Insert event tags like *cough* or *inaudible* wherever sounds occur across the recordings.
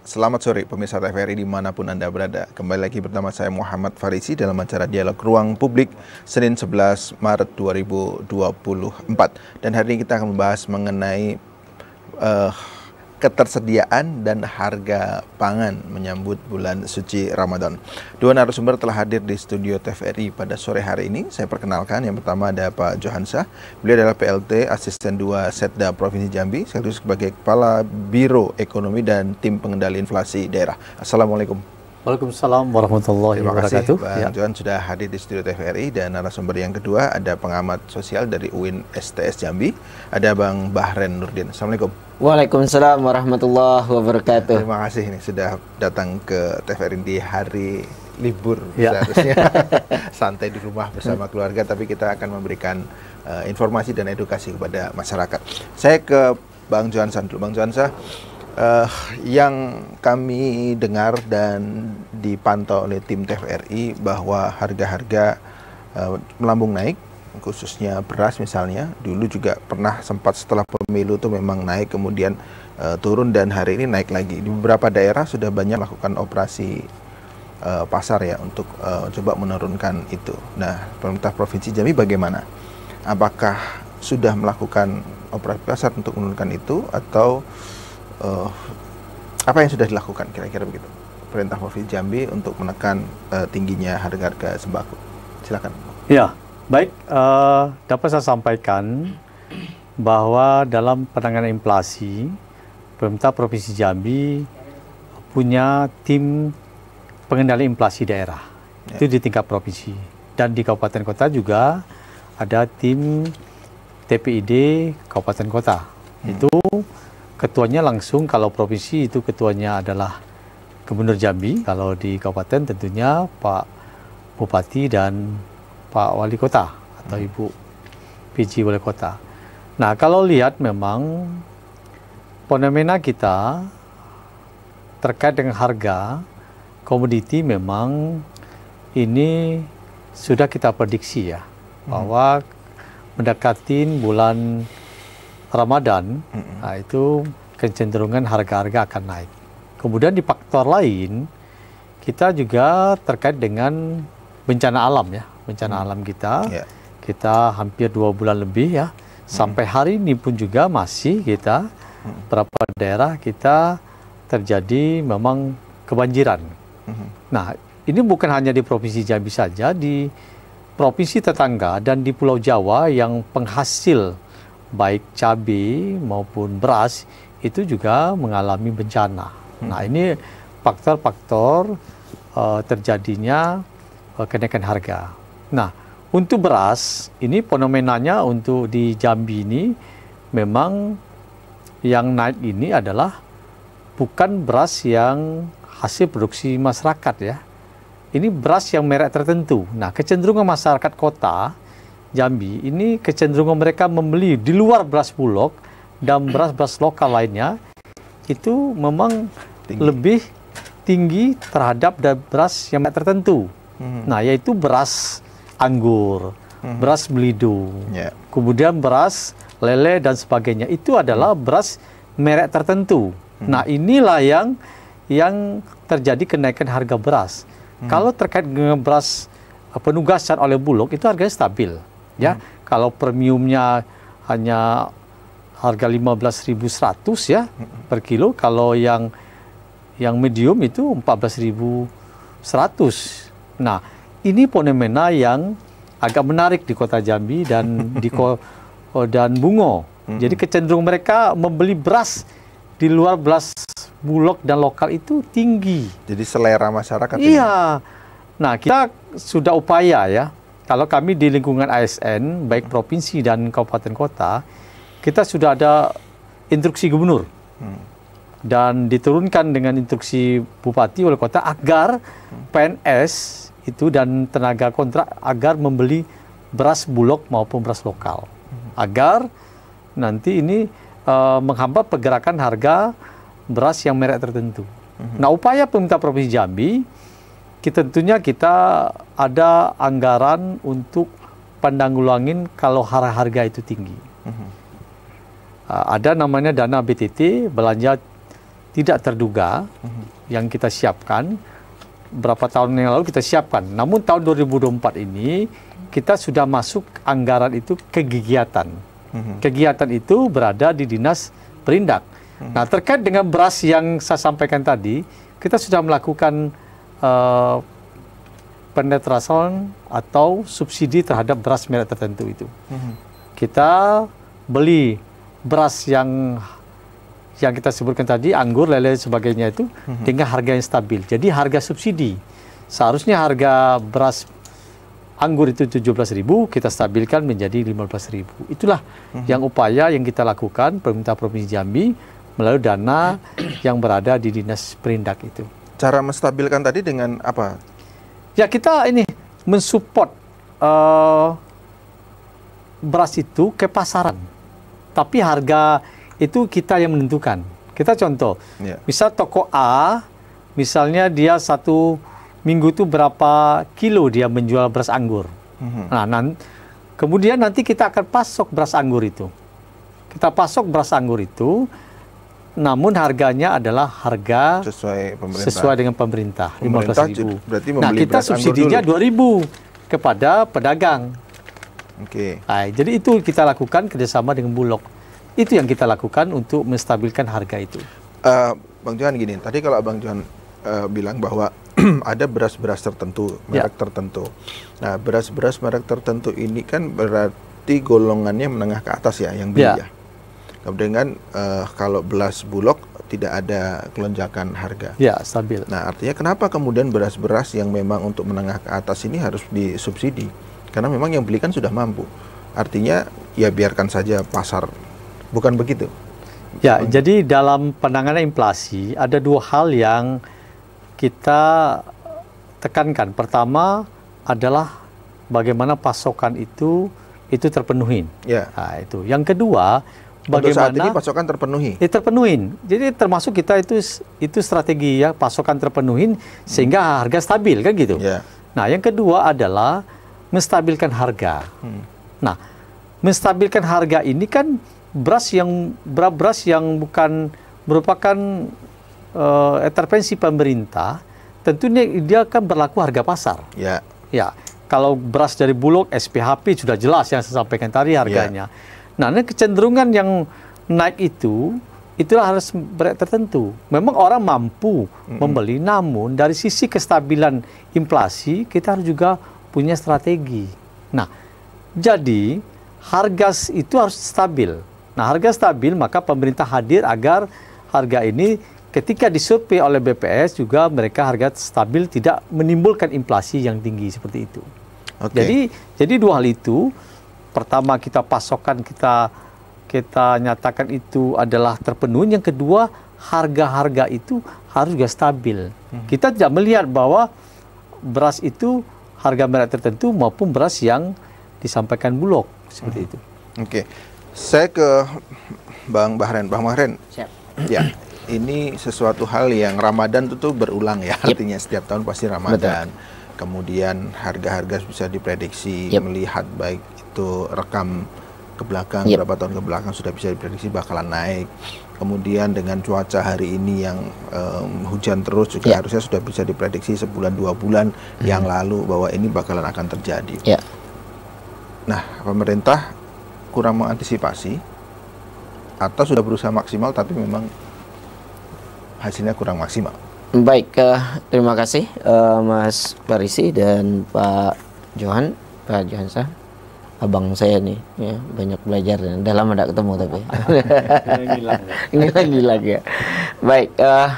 Selamat sore pemirsa TVRI dimanapun Anda berada. Kembali lagi bersama saya Muhammad Farisi dalam acara Dialog Ruang Publik Senin 11 Maret 2024. Dan hari ini kita akan membahas mengenai uh, ketersediaan dan harga pangan menyambut bulan suci Ramadan. Dua narasumber telah hadir di studio TVRI pada sore hari ini. Saya perkenalkan, yang pertama ada Pak Johansah. Beliau adalah PLT, Asisten 2 Setda Provinsi Jambi, sekaligus sebagai Kepala Biro Ekonomi dan Tim Pengendali Inflasi Daerah. Assalamualaikum. Waalaikumsalam warahmatullahi wabarakatuh. Terima kasih Bang ya. Johan sudah hadir di studio TVRI dan narasumber yang kedua ada pengamat sosial dari UIN STS Jambi, ada Bang Bahren Nurdin. Assalamualaikum. Waalaikumsalam warahmatullahi wabarakatuh. Terima kasih ini sudah datang ke TVRI di hari libur ya. seharusnya *laughs* santai di rumah bersama keluarga tapi kita akan memberikan uh, informasi dan edukasi kepada masyarakat. Saya ke Bang Johan dulu. Bang Johan sah uh, yang kami dengar dan dipantau oleh tim TVRI bahwa harga-harga uh, melambung naik khususnya beras misalnya dulu juga pernah sempat setelah pemilu itu memang naik kemudian uh, turun dan hari ini naik lagi di beberapa daerah sudah banyak melakukan operasi uh, pasar ya untuk uh, coba menurunkan itu nah pemerintah provinsi Jambi bagaimana apakah sudah melakukan operasi pasar untuk menurunkan itu atau uh, apa yang sudah dilakukan kira-kira begitu perintah Provinsi Jambi untuk menekan uh, tingginya harga-harga sembako. Silakan. Ya, baik. Uh, dapat saya sampaikan bahwa dalam penanganan inflasi, pemerintah Provinsi Jambi punya tim pengendali inflasi daerah. Ya. Itu di tingkat provinsi dan di kabupaten kota juga ada tim TPID kabupaten kota. Hmm. Itu ketuanya langsung kalau provinsi itu ketuanya adalah Gubernur Jambi, kalau di kabupaten tentunya Pak Bupati dan Pak Wali Kota atau hmm. Ibu PJ Wali Kota. Nah kalau lihat memang fenomena kita terkait dengan harga komoditi memang ini sudah kita prediksi ya hmm. bahwa mendekatin bulan Ramadan, hmm. nah, itu kecenderungan harga-harga akan naik. Kemudian di faktor lain, kita juga terkait dengan bencana alam ya, bencana hmm. alam kita. Yeah. Kita hampir dua bulan lebih ya, hmm. sampai hari ini pun juga masih kita hmm. beberapa daerah kita terjadi memang kebanjiran. Hmm. Nah, ini bukan hanya di provinsi Jambi saja, di provinsi tetangga dan di Pulau Jawa yang penghasil baik cabai maupun beras itu juga mengalami bencana. Hmm. Nah ini faktor-faktor uh, terjadinya uh, kenaikan harga. Nah untuk beras ini fenomenanya untuk di Jambi ini memang yang naik ini adalah bukan beras yang hasil produksi masyarakat ya. Ini beras yang merek tertentu. Nah kecenderungan masyarakat kota Jambi ini kecenderungan mereka membeli di luar beras bulog dan beras-beras *clears throat* lokal lainnya itu memang tinggi. lebih tinggi terhadap beras yang tertentu. Hmm. Nah, yaitu beras anggur, hmm. beras belidu, yeah. kemudian beras lele dan sebagainya. Itu adalah hmm. beras merek tertentu. Hmm. Nah, inilah yang yang terjadi kenaikan harga beras. Hmm. Kalau terkait dengan beras eh, penugasan oleh Bulog itu harganya stabil. Ya, hmm. kalau premiumnya hanya harga 15.100 ya hmm. per kilo, kalau yang yang medium itu 14.100. Nah, ini fenomena yang agak menarik di Kota Jambi dan di *laughs* ko dan Bungo. Hmm. Jadi kecenderung mereka membeli beras di luar beras bulog dan lokal itu tinggi. Jadi selera masyarakat. Iya. Ini. Nah, kita sudah upaya ya kalau kami di lingkungan ASN, baik provinsi dan kabupaten kota, kita sudah ada instruksi gubernur. Dan diturunkan dengan instruksi bupati oleh kota agar PNS itu dan tenaga kontrak agar membeli beras bulog maupun beras lokal. Agar nanti ini uh, menghambat pergerakan harga beras yang merek tertentu. Nah, upaya pemerintah Provinsi Jambi kita tentunya kita ada anggaran untuk penanggulangan kalau harga harga itu tinggi. uh, ada namanya dana BTT belanja tidak terduga uh mhm. -huh. yang kita siapkan berapa tahun yang lalu kita siapkan. Namun tahun 2024 ini kita sudah masuk anggaran itu ke kegiatan. Uh mhm. -huh. Kegiatan itu berada di dinas perindak. Uh -huh. Nah terkait dengan beras yang saya sampaikan tadi, kita sudah melakukan uh, penetrasan atau subsidi terhadap beras merek tertentu itu. Mm-hmm. Kita beli beras yang yang kita sebutkan tadi anggur, lele sebagainya itu mm-hmm. dengan harga yang stabil. Jadi harga subsidi seharusnya harga beras anggur itu 17.000 kita stabilkan menjadi 15.000. Itulah mm-hmm. yang upaya yang kita lakukan pemerintah Provinsi Jambi melalui dana *clears throat* yang berada di Dinas Perindak itu. Cara menstabilkan tadi dengan apa? Ya kita ini mensupport uh, beras itu ke pasaran, tapi harga itu kita yang menentukan. Kita contoh, ya. misal toko A, misalnya dia satu minggu itu berapa kilo dia menjual beras anggur. Mm-hmm. Nah, kemudian nanti kita akan pasok beras anggur itu. Kita pasok beras anggur itu, namun harganya adalah harga sesuai pemerintah. Sesuai dengan pemerintah, pemerintah ribu. Berarti nah, kita subsidinya 2.000 kepada pedagang. Oke. Okay. Nah, jadi itu kita lakukan kerjasama dengan Bulog. Itu yang kita lakukan untuk menstabilkan harga itu. Uh, Bang Johan gini, tadi kalau Bang Johan uh, bilang bahwa *clears throat* ada beras-beras tertentu, ya. merek yeah. tertentu. Nah, beras-beras merek tertentu ini kan berarti golongannya menengah ke atas ya yang beli yeah. ya. ya. Kemudian kan uh, kalau belas bulog tidak ada kelonjakan harga. Ya, stabil. Nah, artinya kenapa kemudian beras-beras yang memang untuk menengah ke atas ini harus disubsidi? Karena memang yang belikan sudah mampu. Artinya ya biarkan saja pasar. Bukan begitu? Ya, Bukan. jadi dalam penanganan inflasi ada dua hal yang kita tekankan. Pertama adalah bagaimana pasokan itu itu terpenuhi. Ya. Nah, itu. Yang kedua, bagaimana Untuk saat ini pasokan terpenuhi. Ya, terpenuhin. Jadi termasuk kita itu itu strategi ya pasokan terpenuhin sehingga hmm. harga stabil kan gitu. Yeah. Nah, yang kedua adalah menstabilkan harga. Hmm. Nah, menstabilkan harga ini kan beras yang beras beras yang bukan merupakan uh, intervensi pemerintah, tentunya dia akan berlaku harga pasar. Ya. Ya. Kalau beras dari Bulog, SPHP sudah jelas yang saya sampaikan tadi ya. harganya. Yeah. Nah, ini kecenderungan yang naik itu itulah harus berat tertentu. Memang orang mampu mm-hmm. membeli, namun dari sisi kestabilan inflasi kita harus juga punya strategi. Nah, jadi harga itu harus stabil. Nah, harga stabil maka pemerintah hadir agar harga ini ketika disurvei oleh BPS juga mereka harga stabil tidak menimbulkan inflasi yang tinggi seperti itu. Okay. Jadi jadi dua hal itu pertama kita pasokan kita kita nyatakan itu adalah terpenuhi. Yang kedua, harga-harga itu harus juga stabil. Hmm. Kita tidak melihat bahwa beras itu harga merek tertentu maupun beras yang disampaikan Bulog seperti hmm. itu. Oke. Okay. Saya ke Bang Bahren. Bang Bahren. Siap. Ya. Ini sesuatu hal yang Ramadan itu tuh berulang ya. Yep. Artinya setiap tahun pasti Ramadan. Betul kemudian harga-harga bisa diprediksi yep. melihat baik waktu rekam ke belakang yep. berapa tahun ke belakang sudah bisa diprediksi bakalan naik. Kemudian dengan cuaca hari ini yang um, hujan terus juga yep. harusnya sudah bisa diprediksi sebulan dua bulan hmm. yang lalu bahwa ini bakalan akan terjadi. Yep. Nah, pemerintah kurang mengantisipasi atau sudah berusaha maksimal tapi memang hasilnya kurang maksimal. Baik, uh, terima kasih uh, Mas Parisi dan Pak Johan, Pak Johansa abang saya nih ya, banyak belajar dan dalam tidak ketemu tapi *laughs* ngilang-ngilang ya. ya baik uh,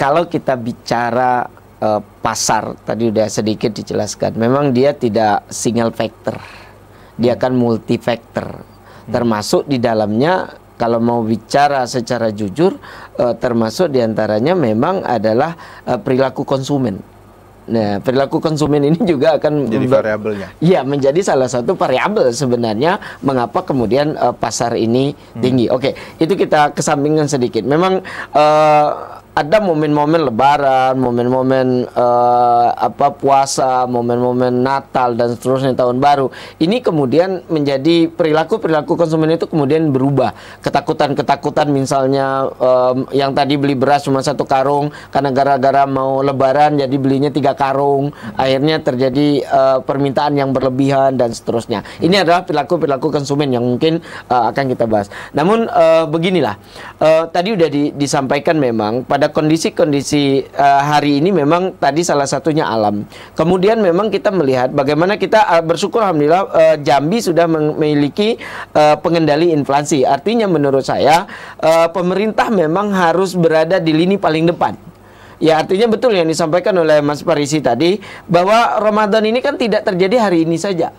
kalau kita bicara uh, pasar tadi udah sedikit dijelaskan memang dia tidak single factor dia hmm. akan multi factor termasuk di dalamnya kalau mau bicara secara jujur uh, termasuk diantaranya memang adalah uh, perilaku konsumen Nah, perilaku konsumen ini juga akan menjadi variabelnya. Iya, menjadi salah satu variabel sebenarnya mengapa kemudian uh, pasar ini hmm. tinggi. Oke, itu kita kesampingkan sedikit. Memang uh, ada momen-momen lebaran, momen-momen uh, apa puasa, momen-momen Natal dan seterusnya tahun baru. Ini kemudian menjadi perilaku-perilaku konsumen itu kemudian berubah. Ketakutan-ketakutan misalnya um, yang tadi beli beras cuma satu karung karena gara-gara mau lebaran jadi belinya tiga karung, akhirnya terjadi uh, permintaan yang berlebihan dan seterusnya. Ini adalah perilaku-perilaku konsumen yang mungkin uh, akan kita bahas. Namun uh, beginilah. Uh, tadi sudah di, disampaikan memang pada pada kondisi-kondisi uh, hari ini memang tadi salah satunya alam. Kemudian memang kita melihat bagaimana kita uh, bersyukur alhamdulillah uh, Jambi sudah memiliki uh, pengendali inflasi. Artinya menurut saya uh, pemerintah memang harus berada di lini paling depan. Ya artinya betul yang disampaikan oleh Mas Parisi tadi bahwa Ramadan ini kan tidak terjadi hari ini saja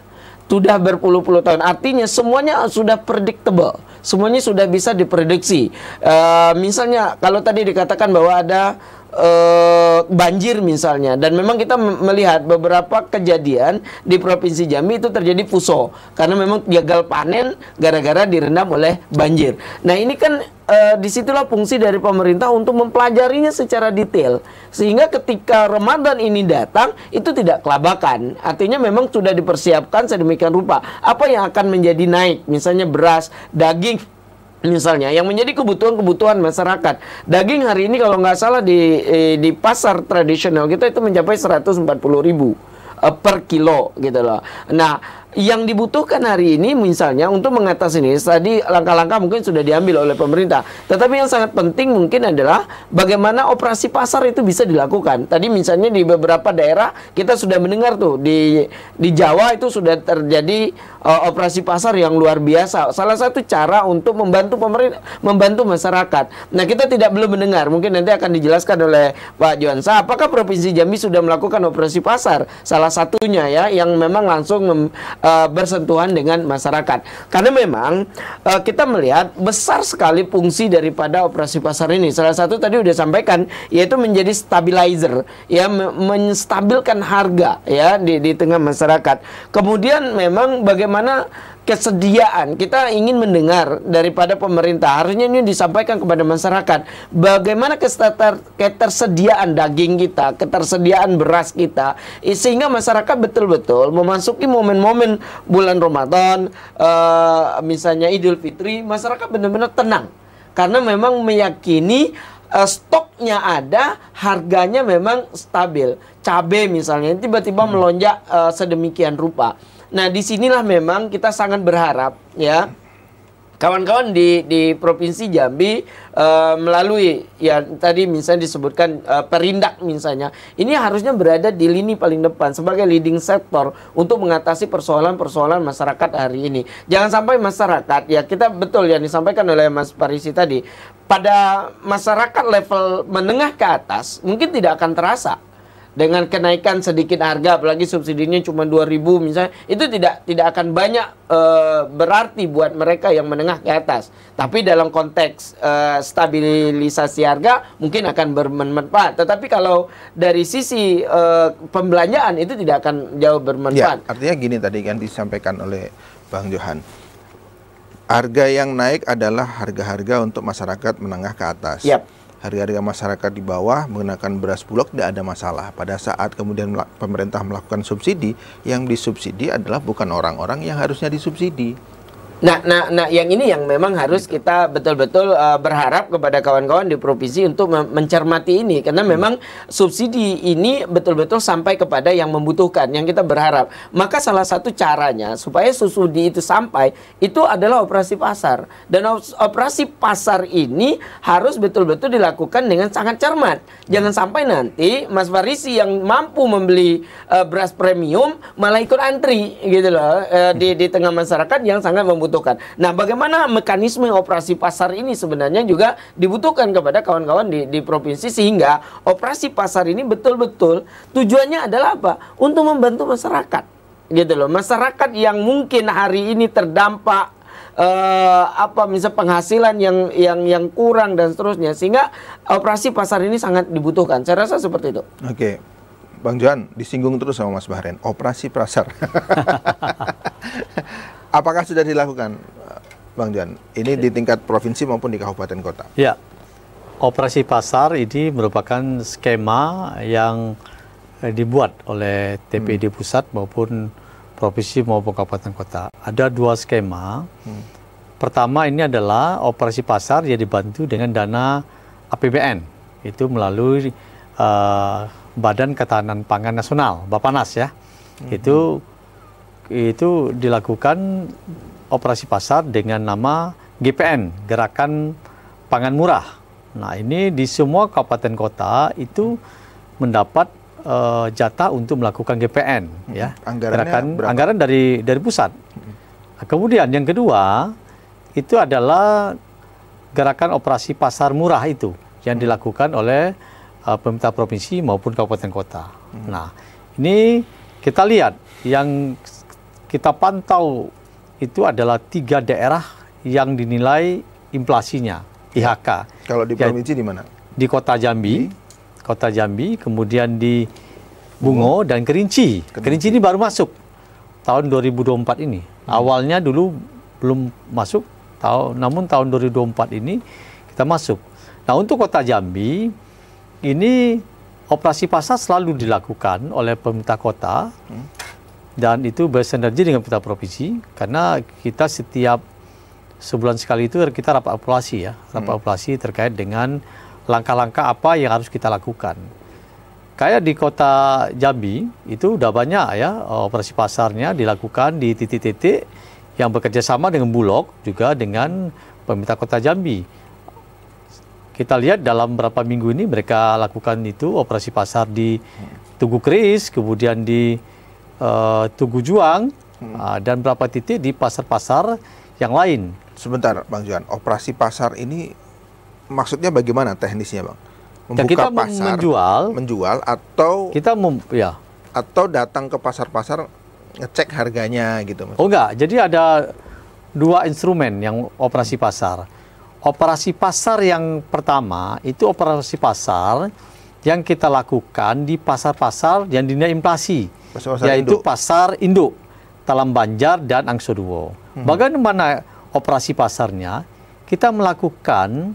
sudah berpuluh-puluh tahun. Artinya semuanya sudah predictable, semuanya sudah bisa diprediksi. Uh, misalnya kalau tadi dikatakan bahwa ada Eh, banjir misalnya dan memang kita melihat beberapa kejadian di provinsi Jambi itu terjadi puso karena memang gagal panen gara-gara direndam oleh banjir. Nah ini kan e, disitulah fungsi dari pemerintah untuk mempelajarinya secara detail sehingga ketika Ramadan ini datang itu tidak kelabakan artinya memang sudah dipersiapkan sedemikian rupa apa yang akan menjadi naik misalnya beras daging Misalnya, yang menjadi kebutuhan-kebutuhan masyarakat. Daging hari ini kalau nggak salah di eh, di pasar tradisional kita itu mencapai 140 ribu eh, per kilo gitu loh. Nah, yang dibutuhkan hari ini misalnya untuk mengatasi ini tadi langkah-langkah mungkin sudah diambil oleh pemerintah tetapi yang sangat penting mungkin adalah bagaimana operasi pasar itu bisa dilakukan tadi misalnya di beberapa daerah kita sudah mendengar tuh di di Jawa itu sudah terjadi uh, operasi pasar yang luar biasa salah satu cara untuk membantu pemerintah membantu masyarakat nah kita tidak belum mendengar mungkin nanti akan dijelaskan oleh Pak Johansa apakah provinsi Jambi sudah melakukan operasi pasar salah satunya ya yang memang langsung mem uh, bersentuhan dengan masyarakat. Karena memang uh, kita melihat besar sekali fungsi daripada operasi pasar ini. Salah satu tadi udah sampaikan yaitu menjadi stabilizer ya menstabilkan harga ya di di tengah masyarakat. Kemudian memang bagaimana kesediaan kita ingin mendengar daripada pemerintah harusnya ini disampaikan kepada masyarakat bagaimana ketersediaan daging kita ketersediaan beras kita sehingga masyarakat betul-betul memasuki momen-momen bulan Ramadan uh, misalnya Idul Fitri masyarakat benar-benar tenang karena memang meyakini uh, stoknya ada, harganya memang stabil. Cabai misalnya tiba-tiba hmm. melonjak uh, sedemikian rupa. Nah, disinilah memang kita sangat berharap ya kawan-kawan di di provinsi Jambi e, melalui ya tadi misalnya disebutkan e, perindak misalnya ini harusnya berada di lini paling depan sebagai leading sektor untuk mengatasi persoalan-persoalan masyarakat hari ini jangan sampai masyarakat ya kita betul yang disampaikan oleh Mas Parisi tadi pada masyarakat level menengah ke atas mungkin tidak akan terasa dengan kenaikan sedikit harga apalagi subsidinya cuma 2000 misalnya itu tidak tidak akan banyak e, berarti buat mereka yang menengah ke atas tapi dalam konteks e, stabilisasi harga mungkin akan bermanfaat tetapi kalau dari sisi e, pembelanjaan itu tidak akan jauh bermanfaat ya, artinya gini tadi yang disampaikan oleh Bang Johan harga yang naik adalah harga-harga untuk masyarakat menengah ke atas yep harga-harga masyarakat di bawah menggunakan beras bulog tidak ada masalah. Pada saat kemudian pemerintah melakukan subsidi, yang disubsidi adalah bukan orang-orang yang harusnya disubsidi. Nah, nah, nah, yang ini yang memang harus kita betul-betul uh, berharap kepada kawan-kawan di provinsi untuk mencermati ini, karena hmm. memang subsidi ini betul-betul sampai kepada yang membutuhkan, yang kita berharap. Maka salah satu caranya supaya subsidi itu sampai itu adalah operasi pasar, dan operasi pasar ini harus betul-betul dilakukan dengan sangat cermat. Jangan sampai nanti Mas Farisi yang mampu membeli uh, beras premium malah ikut antri gitu loh uh, di di tengah masyarakat yang sangat membutuhkan dibutuhkan. Nah, bagaimana mekanisme operasi pasar ini sebenarnya juga dibutuhkan kepada kawan-kawan di, di provinsi sehingga operasi pasar ini betul-betul tujuannya adalah apa? Untuk membantu masyarakat, gitu loh. Masyarakat yang mungkin hari ini terdampak uh, apa misal penghasilan yang yang yang kurang dan seterusnya sehingga operasi pasar ini sangat dibutuhkan. Saya rasa seperti itu. Oke. Okay. Bang Johan disinggung terus sama Mas Bahren operasi pasar. *laughs* Apakah sudah dilakukan, Bang Juan? Ini di tingkat provinsi maupun di kabupaten kota. Ya, operasi pasar ini merupakan skema yang eh, dibuat oleh TPD hmm. pusat maupun provinsi maupun kabupaten kota. Ada dua skema. Hmm. Pertama ini adalah operasi pasar yang dibantu dengan dana APBN itu melalui uh, Badan Ketahanan Pangan Nasional, Bapanas ya. Hmm. Itu itu dilakukan operasi pasar dengan nama GPN, Gerakan Pangan Murah. Nah, ini di semua kabupaten kota itu mendapat uh, jatah untuk melakukan GPN hmm. ya. Gerakan anggaran dari dari pusat. Nah, kemudian yang kedua itu adalah gerakan operasi pasar murah itu yang hmm. dilakukan oleh uh, pemerintah provinsi maupun kabupaten kota. Nah, ini kita lihat yang kita pantau itu adalah tiga daerah yang dinilai inflasinya IHK. Kalau di ya, provinsi di mana? Di Kota Jambi, di? Kota Jambi, kemudian di Bungo, Bungo. dan Kerinci. Kerinci. Kerinci ini baru masuk tahun 2024 ini. Hmm. Awalnya dulu belum masuk, tahu, namun tahun 2024 ini kita masuk. Nah untuk Kota Jambi ini operasi pasar selalu dilakukan oleh pemerintah kota. Hmm dan itu bersinergi dengan pemerintah provinsi karena kita setiap sebulan sekali itu kita rapat populasi ya rapat hmm. populasi terkait dengan langkah-langkah apa yang harus kita lakukan kayak di kota Jambi itu udah banyak ya eh, operasi pasarnya dilakukan di titik-titik yang bekerja sama dengan Bulog juga dengan pemerintah kota Jambi kita lihat dalam beberapa minggu ini mereka lakukan itu operasi pasar di Tugu Kris kemudian di uh, Tugu Juang hmm. uh, dan berapa titik di pasar-pasar yang lain. Sebentar, Bang Juan, operasi pasar ini maksudnya bagaimana teknisnya, Bang? Membuka ya, kita pasar, menjual, menjual atau kita mem ya atau datang ke pasar-pasar ngecek harganya gitu. Maksudnya. Oh enggak, jadi ada dua instrumen yang operasi pasar. Operasi pasar yang pertama itu operasi pasar yang kita lakukan di pasar-pasar yang dinilai inflasi pasar yaitu induk. pasar induk Talam Banjar dan Angsoduo. Hmm. Bagaimana operasi pasarnya? Kita melakukan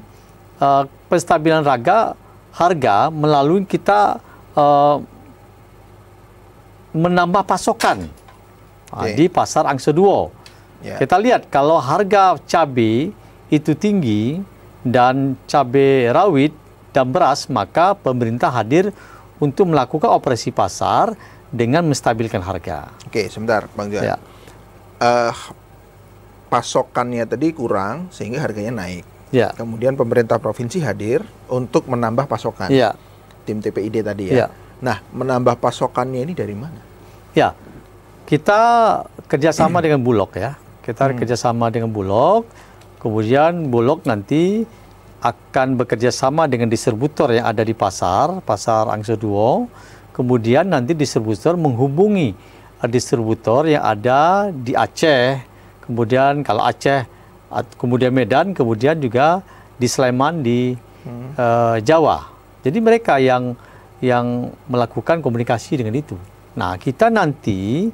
uh, penstabilan raga harga melalui kita uh, menambah pasokan ah, okay. di pasar Angsoduo. Yeah. Kita lihat kalau harga cabai itu tinggi dan cabai rawit dan beras, maka pemerintah hadir untuk melakukan operasi pasar dengan menstabilkan harga. Oke, sebentar Bang Johan. Ya. Uh, pasokannya tadi kurang sehingga harganya naik. Ya. Kemudian pemerintah provinsi hadir untuk menambah pasokan. Ya. Tim TPID tadi ya. ya. Nah, menambah pasokannya ini dari mana? Ya, kita kerjasama *clears throat* dengan Bulog ya. Kita hmm. kerjasama dengan Bulog. Kemudian Bulog nanti akan bekerjasama dengan distributor yang ada di pasar, pasar Angsa Duo kemudian nanti distributor menghubungi eh, distributor yang ada di Aceh, kemudian kalau Aceh, kemudian Medan, kemudian juga di Sleman di hmm. uh, Jawa. Jadi mereka yang yang melakukan komunikasi dengan itu. Nah, kita nanti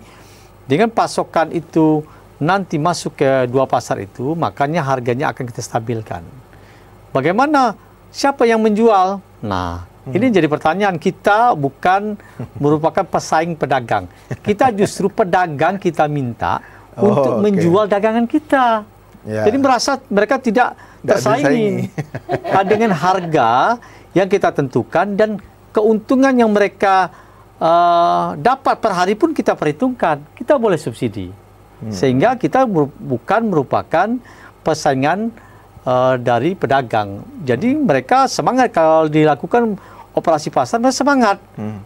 dengan pasokan itu nanti masuk ke dua pasar itu, makanya harganya akan kita stabilkan. Bagaimana siapa yang menjual? Nah, Hmm. Ini jadi pertanyaan kita bukan *laughs* merupakan pesaing pedagang. Kita justru pedagang kita minta oh, untuk okay. menjual dagangan kita. Yeah. Jadi merasa mereka tidak tersaingi *laughs* nah, dengan harga yang kita tentukan dan keuntungan yang mereka uh, dapat per hari pun kita perhitungkan. Kita boleh subsidi. Hmm. Sehingga kita bukan merupakan pesaingan uh, dari pedagang. Jadi mereka semangat kalau dilakukan operasi pasar masih semangat. kadang hmm.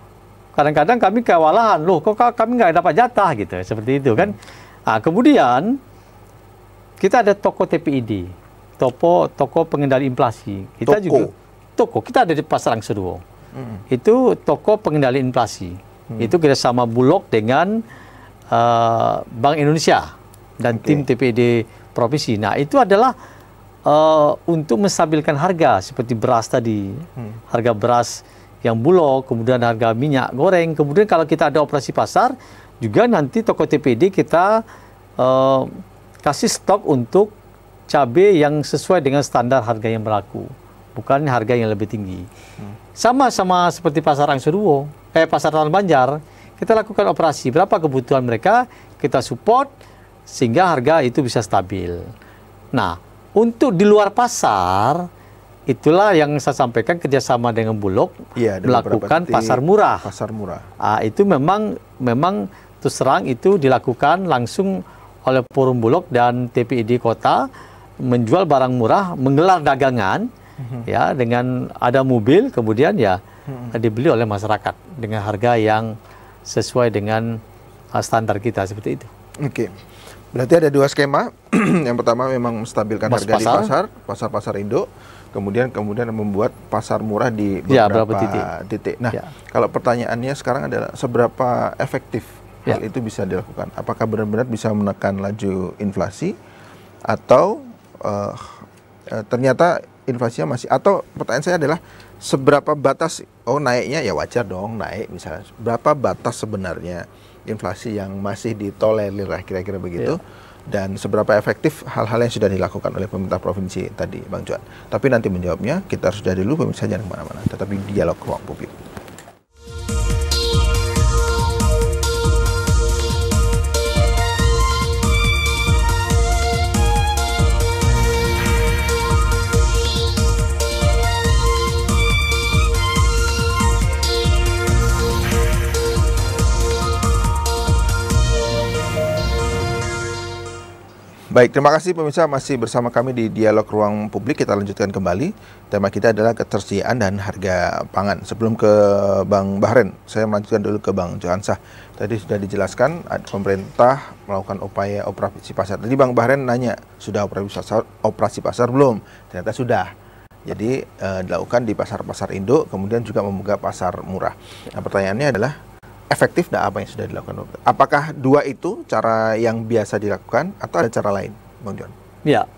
Kadang-kadang kami kewalahan, loh kok kami nggak dapat jatah gitu, seperti itu kan. Hmm. Nah, kemudian kita ada toko TPID, toko toko pengendali inflasi. Kita toko. juga toko kita ada di Pasar Angseduo. Hmm. Itu toko pengendali inflasi. Hmm. Itu sama Bulog dengan uh, Bank Indonesia dan okay. tim TPID provinsi. Nah itu adalah Eh, untuk menstabilkan harga seperti beras tadi. Hmm. Harga beras yang bulog, kemudian harga minyak goreng, kemudian kalau kita ada operasi pasar juga nanti toko TPD kita uh, kasih stok untuk cabai yang sesuai dengan standar harga yang berlaku, bukan harga yang lebih tinggi. Sama-sama hmm. seperti pasar Duo, kayak eh, pasar Tanah Banjar, kita lakukan operasi berapa kebutuhan mereka, kita support sehingga harga itu bisa stabil. Nah, untuk di luar pasar, itulah yang saya sampaikan kerjasama dengan Bulog ya, melakukan pasar murah. Pasar murah. Ah, itu memang memang terus terang itu dilakukan langsung oleh Forum Bulog dan TPID Kota menjual barang murah, menggelar dagangan mm-hmm. ya dengan ada mobil kemudian ya mm-hmm. dibeli oleh masyarakat dengan harga yang sesuai dengan ah, standar kita seperti itu. Oke. Okay. Berarti ada dua skema. *clears throat* yang pertama memang menstabilkan Mas harga pasar. di pasar, pasar-pasar Indo. Kemudian kemudian membuat pasar murah di ya, beberapa, ya, titik. titik. Nah, ya. kalau pertanyaannya sekarang adalah seberapa efektif ya. hal itu bisa dilakukan? Apakah benar-benar bisa menekan laju inflasi atau uh, ternyata inflasinya masih atau pertanyaan saya adalah seberapa batas oh naiknya ya wajar dong naik misalnya berapa batas sebenarnya inflasi yang masih ditolerir lah kira-kira begitu. Yeah. Dan seberapa efektif hal-hal yang sudah dilakukan oleh pemerintah provinsi tadi, Bang Juan. Tapi nanti menjawabnya kita harus jadi dulu pemirsa jangan kemana-mana. Tetapi dialog ruang publik. Baik, terima kasih pemirsa masih bersama kami di Dialog Ruang Publik. Kita lanjutkan kembali. Tema kita adalah ketersediaan dan harga pangan. Sebelum ke Bang Bahren, saya melanjutkan dulu ke Bang Johansah. Tadi sudah dijelaskan pemerintah melakukan upaya operasi pasar. Tadi Bang Bahren nanya, sudah operasi pasar, operasi pasar belum? Ternyata sudah. Jadi eh, dilakukan di pasar-pasar induk, kemudian juga membuka pasar murah. Nah, pertanyaannya adalah efektif tidak apa yang sudah dilakukan dokter? Apakah dua itu cara yang biasa dilakukan atau ada cara lain, Bang John? Ya,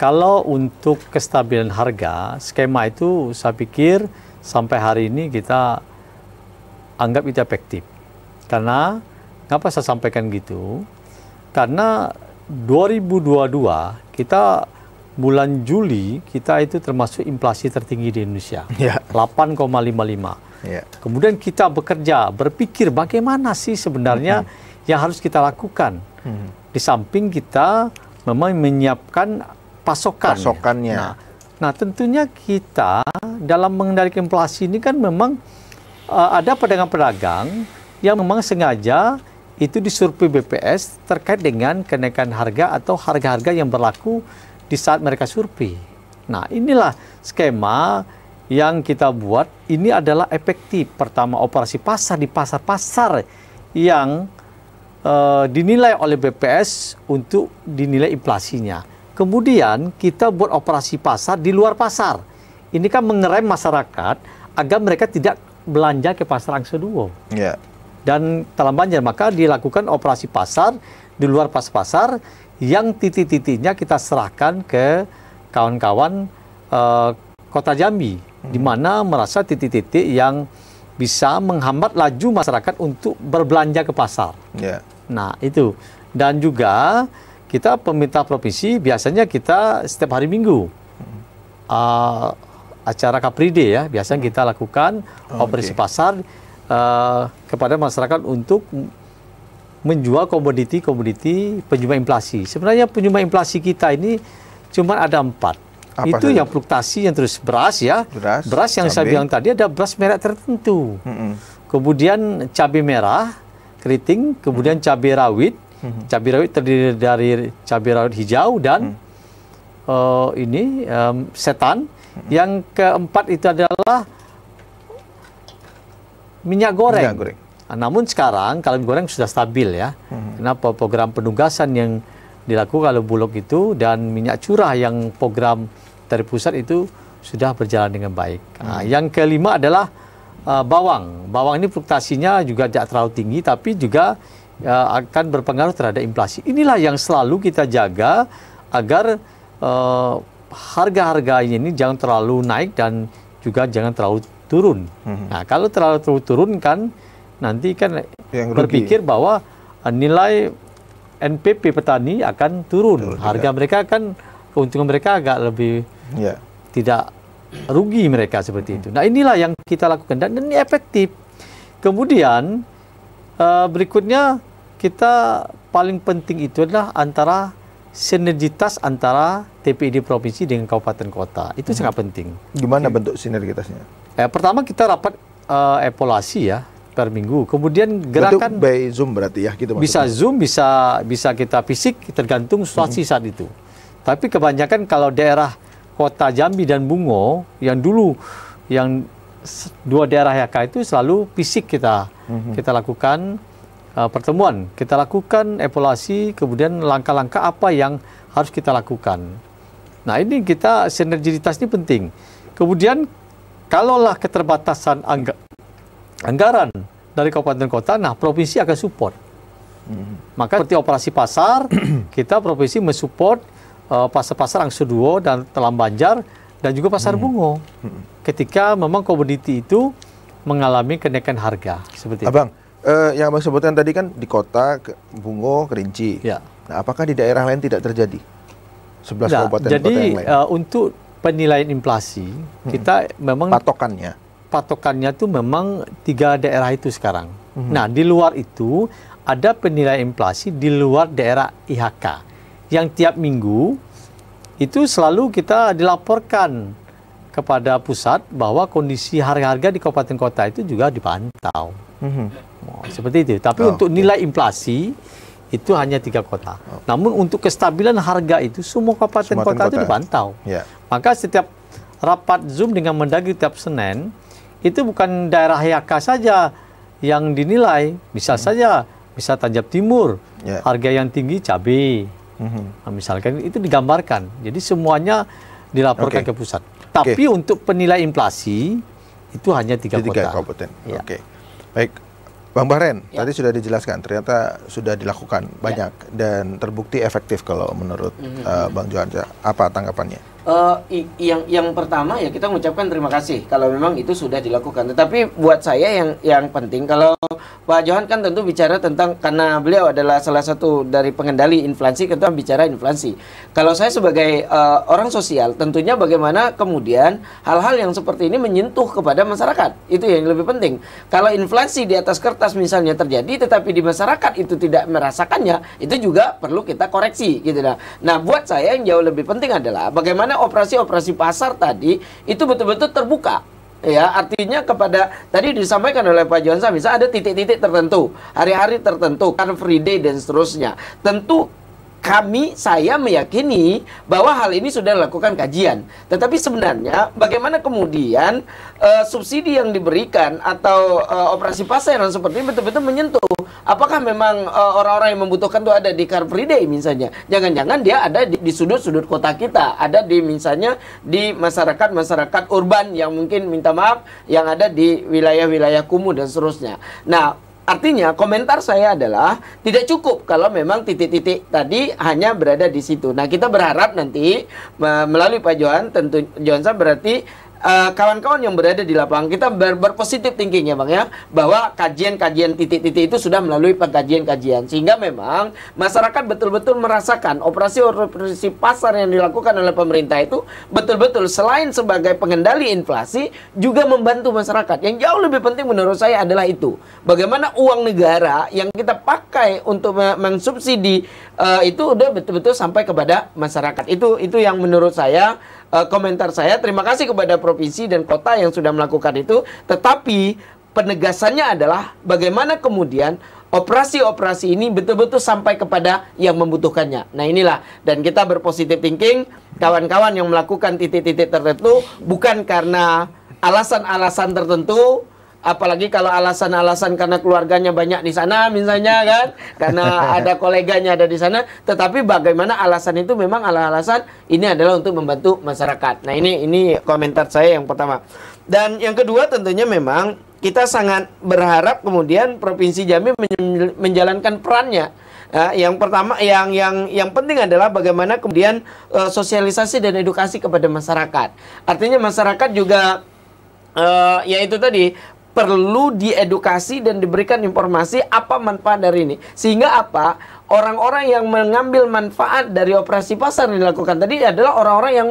kalau untuk kestabilan harga, skema itu saya pikir sampai hari ini kita anggap itu efektif. Karena, kenapa saya sampaikan gitu? Karena 2022 kita bulan Juli kita itu termasuk inflasi tertinggi di Indonesia. Ya. 8,55. Yeah. Kemudian kita bekerja, berpikir bagaimana sih sebenarnya mm -hmm. yang harus kita lakukan. Mm -hmm. Di samping kita memang menyiapkan pasokan. Pasokannya. Nah, nah, tentunya kita dalam mengendalikan inflasi ini kan memang uh, ada pedagang-pedagang yang memang sengaja itu disurvei BPS terkait dengan kenaikan harga atau harga-harga yang berlaku di saat mereka survei. Nah, inilah skema yang kita buat ini adalah efektif. Pertama, operasi pasar di pasar-pasar yang e, dinilai oleh BPS untuk dinilai inflasinya. Kemudian kita buat operasi pasar di luar pasar. Ini kan mengerem masyarakat agar mereka tidak belanja ke pasar Angseduo. Yeah. Dan dalam banjir maka dilakukan operasi pasar di luar pas-pasar yang titik-titiknya kita serahkan ke kawan-kawan e, Kota Jambi di mana merasa titik-titik yang bisa menghambat laju masyarakat untuk berbelanja ke pasar. Yeah. Nah, itu. Dan juga kita pemerintah provinsi biasanya kita setiap hari Minggu uh, acara Kapride ya, biasanya kita lakukan oh, operasi okay. pasar uh, kepada masyarakat untuk menjual komoditi-komoditi penyumbang inflasi. Sebenarnya penyumbang inflasi kita ini cuma ada empat. Apa itu saja? yang fluktuasi yang terus beras ya. Beras, beras yang cabai. saya bilang tadi ada beras merah tertentu. Mm-hmm. Kemudian cabai merah, keriting, kemudian mm-hmm. cabai rawit. Mm-hmm. Cabai rawit terdiri dari cabai rawit hijau dan mm-hmm. uh, ini um, setan. Mm-hmm. Yang keempat itu adalah minyak goreng. Minyak goreng. Nah, namun sekarang kalau minyak goreng sudah stabil ya. Mm-hmm. Kenapa program penugasan yang dilakukan oleh Bulog itu dan minyak curah yang program dari pusat itu sudah berjalan dengan baik. Hmm. yang kelima adalah uh, bawang. Bawang ini fluktuasinya juga tidak terlalu tinggi, tapi juga uh, akan berpengaruh terhadap inflasi. Inilah yang selalu kita jaga agar uh, harga-harga ini jangan terlalu naik dan juga jangan terlalu turun. Hmm. Nah, kalau terlalu, turun kan nanti kan yang berpikir rugi. bahwa nilai NPP petani akan turun, harga iya. mereka akan keuntungan mereka agak lebih yeah. tidak rugi mereka seperti itu. Nah inilah yang kita lakukan dan ini efektif. Kemudian uh, berikutnya kita paling penting itu adalah antara sinergitas antara TPID provinsi dengan kabupaten kota itu hmm. sangat penting. Gimana Jadi, bentuk sinergitasnya? Eh, pertama kita rapat uh, evaluasi ya per minggu. Kemudian gerakan by Zoom berarti ya gitu Bisa Zoom, bisa bisa kita fisik tergantung situasi hmm. saat itu. Tapi kebanyakan kalau daerah kota Jambi dan Bungo yang dulu yang dua daerah YK itu selalu fisik kita mm-hmm. kita lakukan uh, pertemuan, kita lakukan evaluasi, kemudian langkah-langkah apa yang harus kita lakukan. Nah ini kita sinergitas ini penting. Kemudian kalaulah keterbatasan angga, anggaran dari kabupaten kota, nah provinsi akan support. Mm -hmm. Maka seperti operasi pasar, *clears throat* kita provinsi mensupport uh, eh, pasar-pasar Angso Duo dan Telam Banjar dan juga pasar hmm. Bungo. Hmm. Ketika memang komoditi itu mengalami kenaikan harga seperti Abang, itu. Eh, yang Abang sebutkan tadi kan di kota ke Bungo, Kerinci. Ya. Nah, apakah di daerah lain tidak terjadi? Sebelas nah, kabupaten jadi, kota yang lain. Uh, untuk penilaian inflasi, hmm. kita memang patokannya. Patokannya itu memang tiga daerah itu sekarang. Hmm. Nah, di luar itu ada penilaian inflasi di luar daerah IHK yang tiap minggu itu selalu kita dilaporkan kepada pusat bahwa kondisi harga-harga di kabupaten kota itu juga dipantau. Mm-hmm. seperti itu. Tapi oh, untuk nilai inflasi itu hanya tiga kota. Oh. Namun untuk kestabilan harga itu semua kabupaten kota, kota itu ya. dipantau. Yeah. Maka setiap rapat Zoom dengan Mendagri tiap Senin itu bukan daerah Yaka saja yang dinilai. Bisa hmm. saja, bisa Tanjab Timur, yeah. harga yang tinggi cabai Nah, misalkan itu digambarkan. Jadi semuanya dilaporkan okay. ke pusat. Tapi okay. untuk penilai inflasi itu hanya tiga, tiga kota. kabupaten. Ya. Oke. Okay. Baik, Bang Bahren, ya. tadi sudah dijelaskan, ternyata sudah dilakukan ya. banyak ya. dan terbukti efektif kalau menurut mm -hmm. uh, Bang Johansa. Apa tanggapannya? uh, yang yang pertama ya kita mengucapkan terima kasih kalau memang itu sudah dilakukan. Tetapi buat saya yang yang penting kalau Pak Johan kan tentu bicara tentang karena beliau adalah salah satu dari pengendali inflasi tentu bicara inflasi. Kalau saya sebagai uh, orang sosial tentunya bagaimana kemudian hal-hal yang seperti ini menyentuh kepada masyarakat. Itu yang lebih penting. Kalau inflasi di atas kertas misalnya terjadi tetapi di masyarakat itu tidak merasakannya, itu juga perlu kita koreksi gitu nah. Nah, buat saya yang jauh lebih penting adalah bagaimana operasi-operasi pasar tadi itu betul-betul terbuka. Ya, artinya kepada tadi disampaikan oleh Pak Johnson bisa ada titik-titik tertentu, hari-hari tertentu, kan free day dan seterusnya. Tentu kami saya meyakini bahwa hal ini sudah dilakukan kajian. Tetapi sebenarnya bagaimana kemudian uh, subsidi yang diberikan atau uh, operasi pasar yang seperti ini betul-betul menyentuh apakah memang eh, orang-orang uh, yang membutuhkan itu ada di Car Free Day misalnya. Jangan-jangan dia ada di sudut-sudut kota kita, ada di misalnya di masyarakat-masyarakat urban yang mungkin minta maaf yang ada di wilayah-wilayah kumuh dan seterusnya. Nah, Artinya komentar saya adalah tidak cukup kalau memang titik-titik tadi hanya berada di situ. Nah kita berharap nanti melalui Pak Johan tentu Johansa berarti Eh, kawan-kawan uh, yang berada di lapangan kita ber berpositif tingginya, bang ya bahwa kajian-kajian titik-titik itu sudah melalui pengkajian-kajian sehingga memang masyarakat betul-betul merasakan operasi-operasi pasar yang dilakukan oleh pemerintah itu betul-betul selain sebagai pengendali inflasi juga membantu masyarakat yang jauh lebih penting menurut saya adalah itu bagaimana uang negara yang kita pakai untuk mensubsidi uh, itu udah betul-betul sampai kepada masyarakat itu itu yang menurut saya Eh, komentar saya. Terima kasih kepada provinsi dan kota yang sudah melakukan itu. Tetapi penegasannya adalah bagaimana kemudian operasi-operasi ini betul-betul sampai kepada yang membutuhkannya. Nah inilah dan kita berpositif thinking kawan-kawan yang melakukan titik-titik tertentu bukan karena alasan-alasan tertentu apalagi kalau alasan-alasan karena keluarganya banyak di sana misalnya kan karena *laughs* ada koleganya ada di sana tetapi bagaimana alasan itu memang alasan ini adalah untuk membantu masyarakat nah ini ini komentar saya yang pertama dan yang kedua tentunya memang kita sangat berharap kemudian provinsi Jambi menjalankan perannya Nah, yang pertama, yang yang yang penting adalah bagaimana kemudian uh, sosialisasi dan edukasi kepada masyarakat. Artinya masyarakat juga uh, ya tadi perlu diedukasi dan diberikan informasi apa manfaat dari ini. Sehingga apa? Orang-orang yang mengambil manfaat dari operasi pasar yang dilakukan tadi adalah orang-orang yang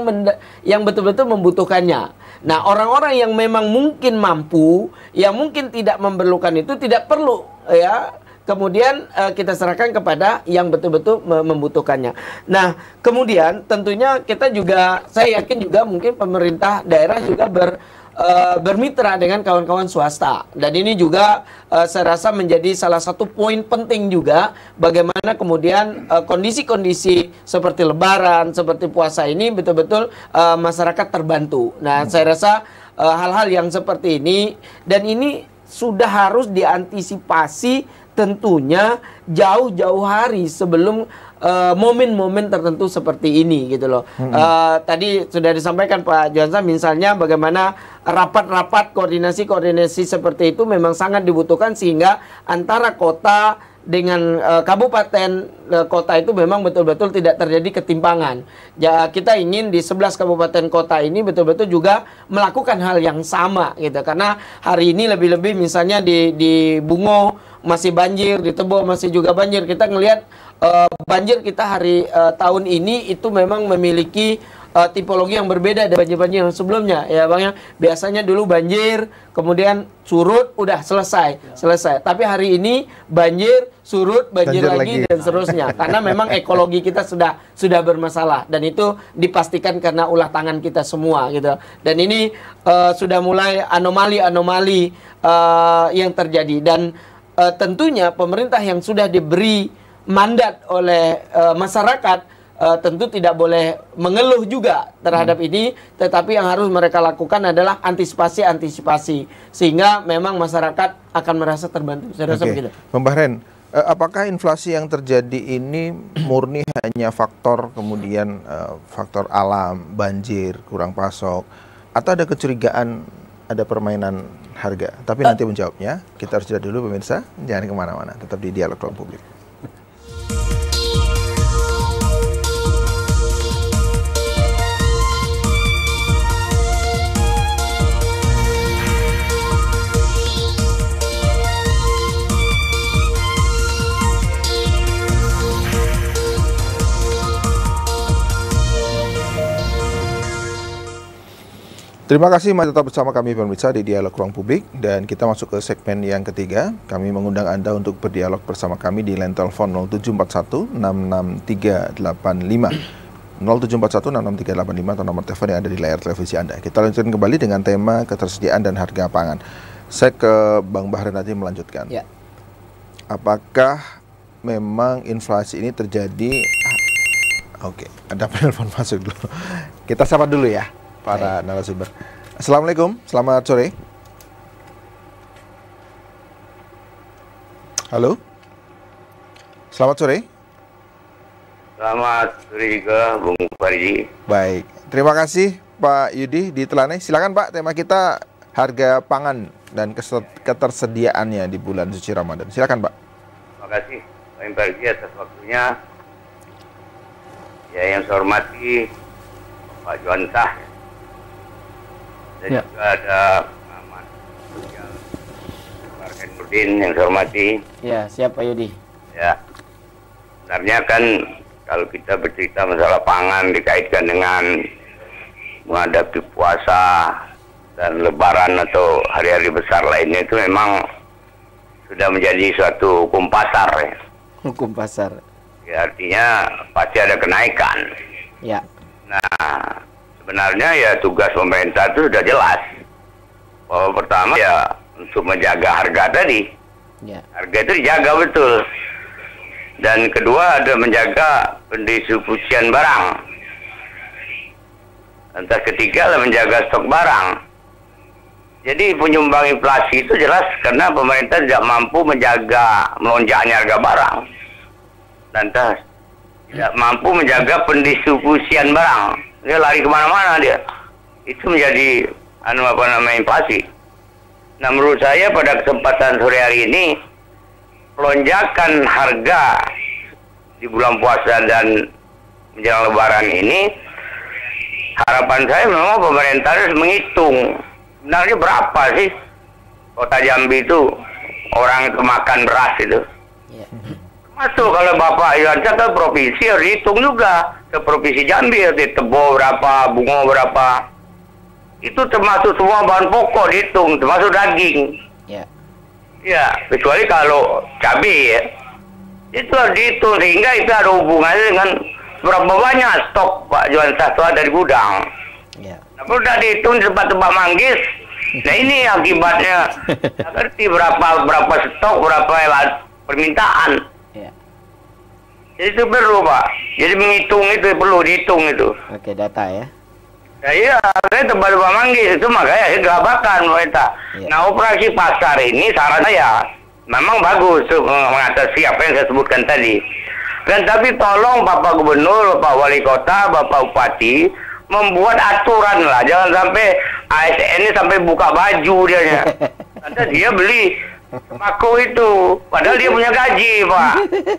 yang betul-betul membutuhkannya. Nah, orang-orang yang memang mungkin mampu, yang mungkin tidak memerlukan itu tidak perlu ya kemudian uh, kita serahkan kepada yang betul-betul membutuhkannya. Nah, kemudian tentunya kita juga saya yakin juga mungkin pemerintah daerah juga ber Eh, bermitra dengan kawan-kawan swasta. Dan ini juga uh, saya rasa menjadi salah satu poin penting juga bagaimana kemudian eh, kondisi-kondisi uh, seperti lebaran, seperti puasa ini betul-betul uh, masyarakat terbantu. Nah, hmm. saya rasa hal-hal uh, hal -hal yang seperti ini dan ini sudah harus diantisipasi tentunya jauh-jauh hari sebelum eh, momen-momen uh, tertentu seperti ini gitu loh. Mm -hmm. uh, tadi sudah disampaikan Pak Johansa misalnya bagaimana rapat-rapat koordinasi-koordinasi seperti itu memang sangat dibutuhkan sehingga antara kota dengan uh, kabupaten uh, kota itu memang betul-betul tidak terjadi ketimpangan. Ya kita ingin di sebelas kabupaten kota ini betul-betul juga melakukan hal yang sama gitu. Karena hari ini lebih-lebih misalnya di di Bungo masih banjir, di Tebo masih juga banjir. Kita ngelihat uh, banjir kita hari uh, tahun ini itu memang memiliki uh, tipologi yang berbeda dari banjir-banjir yang sebelumnya ya Bang ya. Biasanya dulu banjir, kemudian surut, udah selesai, ya. selesai. Tapi hari ini banjir, surut, banjir lagi, lagi dan seterusnya. karena memang ekologi kita sudah sudah bermasalah dan itu dipastikan karena ulah tangan kita semua gitu. Dan ini uh, sudah mulai anomali-anomali uh, yang terjadi dan uh, tentunya pemerintah yang sudah diberi mandat oleh uh, masyarakat uh, tentu tidak boleh mengeluh juga terhadap hmm. ini, tetapi yang harus mereka lakukan adalah antisipasi-antisipasi sehingga memang masyarakat akan merasa terbantu. Saya rasa okay. begitu. Eh, apakah inflasi yang terjadi ini murni hanya faktor kemudian eh, faktor alam, banjir, kurang pasok, atau ada kecurigaan ada permainan harga? Tapi nanti menjawabnya kita harus jeda dulu pemirsa, jangan kemana-mana, tetap di dialog ruang publik. Terima kasih masih tetap bersama kami pemirsa di Dialog Ruang Publik dan kita masuk ke segmen yang ketiga. Kami mengundang Anda untuk berdialog bersama kami di line telepon 0741 66385. 0741 atau nomor telepon yang ada di layar televisi Anda. Kita lanjutkan kembali dengan tema ketersediaan dan harga pangan. Saya ke Bang Bahar nanti melanjutkan. Ya. Apakah memang inflasi ini terjadi Oke, okay, ada telepon *laughs* masuk dulu. Kita sapa dulu ya para Baik. narasumber. Assalamualaikum, selamat sore. Halo, selamat sore. Selamat sore ke Bung Parji. Baik, terima kasih Pak Yudi di telane. Silakan Pak, tema kita harga pangan dan ketersediaannya di bulan suci Ramadan. Silakan Pak. Terima kasih, Pak Parji atas waktunya. Ya, yang saya hormati Pak Juansah saya ya. juga ada Muhammad Sosial Warga Nurdin yang saya hormati. Ya, siap Pak Yudi. Ya, sebenarnya kan kalau kita bercerita masalah pangan dikaitkan dengan menghadapi puasa dan lebaran atau hari-hari besar lainnya itu memang sudah menjadi suatu hukum pasar ya. Hukum pasar. Ya artinya pasti ada kenaikan. Ya. Nah, sebenarnya ya tugas pemerintah itu sudah jelas. Bahwa pertama ya untuk menjaga harga tadi. Yeah. Harga itu dijaga betul. Dan kedua ada menjaga pendistribusian barang. entah ketiga adalah menjaga stok barang. Jadi penyumbang inflasi itu jelas karena pemerintah tidak mampu menjaga melonjaknya harga barang. Lantas tidak mampu menjaga pendistribusian barang dia lari kemana-mana dia itu menjadi anu apa namanya inflasi nah menurut saya pada kesempatan sore hari ini lonjakan harga di bulan puasa dan menjelang lebaran ini harapan saya memang pemerintah harus menghitung sebenarnya berapa sih kota Jambi itu orang itu makan beras itu ya. Masuk kalau Bapak Iwan ke provinsi harus hitung juga. Ke provinsi Jambi di Tebo berapa, bunga berapa. Itu termasuk semua bahan pokok dihitung, termasuk daging. Ya. Ya, kecuali kalau cabai ya. Itu harus dihitung, sehingga itu ada hubungannya dengan berapa banyak stok Pak Iwan Sastro dari gudang. Ya. Yeah. udah dihitung tempat-tempat manggis, Nah ini akibatnya *laughs* ngerti berapa berapa stok berapa permintaan. Itu perlu Pak. Jadi menghitung itu perlu dihitung itu. Oke data ya. Ya iya, saya tempat Pak Manggil itu makanya saya Pak Eta. Ya. Nah operasi pasar ini sarannya ya, memang bagus untuk mengatasi apa yang saya sebutkan tadi. Dan tapi tolong Bapak Gubernur, Bapak Wali Kota, Bapak Bupati membuat aturan lah. Jangan sampai ASN ini sampai buka baju dia. *laughs* Nanti dia beli Aku itu, padahal dia punya gaji, Pak.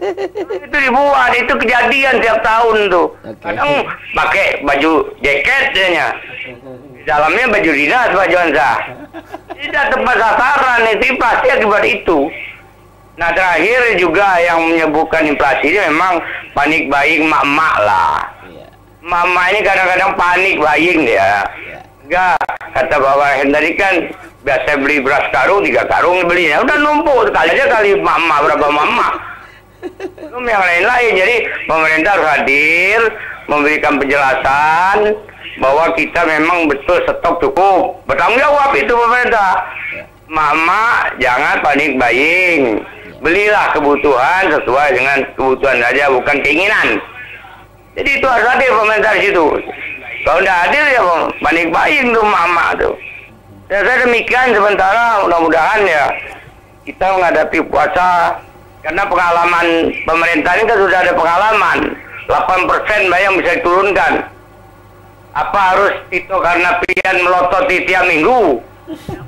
*laughs* itu dibuat, itu kejadian tiap tahun tuh. Okay. Kadang pakai baju jaket Di dalamnya baju dinas, Pak Jonza. Tidak tempat sasaran itu pasti akibat itu. Nah terakhir juga yang menyebutkan inflasi ini memang panik baik mak-mak lah. Iya. Mama ini kadang-kadang panik baik dia. Iya. Enggak, kata Bapak Hendari kan biasa beli beras karung tiga karung belinya udah numpuk sekali aja kali mama berapa mama belum yang lain-lain jadi pemerintah harus hadir memberikan penjelasan bahwa kita memang betul stok cukup bertanggung jawab itu pemerintah mama jangan panik buying belilah kebutuhan sesuai dengan kebutuhan saja bukan keinginan jadi itu harus hadir pemerintah di situ kalau tidak hadir ya panik buying tuh mama tuh Ya saya demikian sementara mudah-mudahan ya kita menghadapi puasa karena pengalaman pemerintah ini kan sudah ada pengalaman 8% persen yang bisa diturunkan apa harus itu karena pilihan melotot di tiap minggu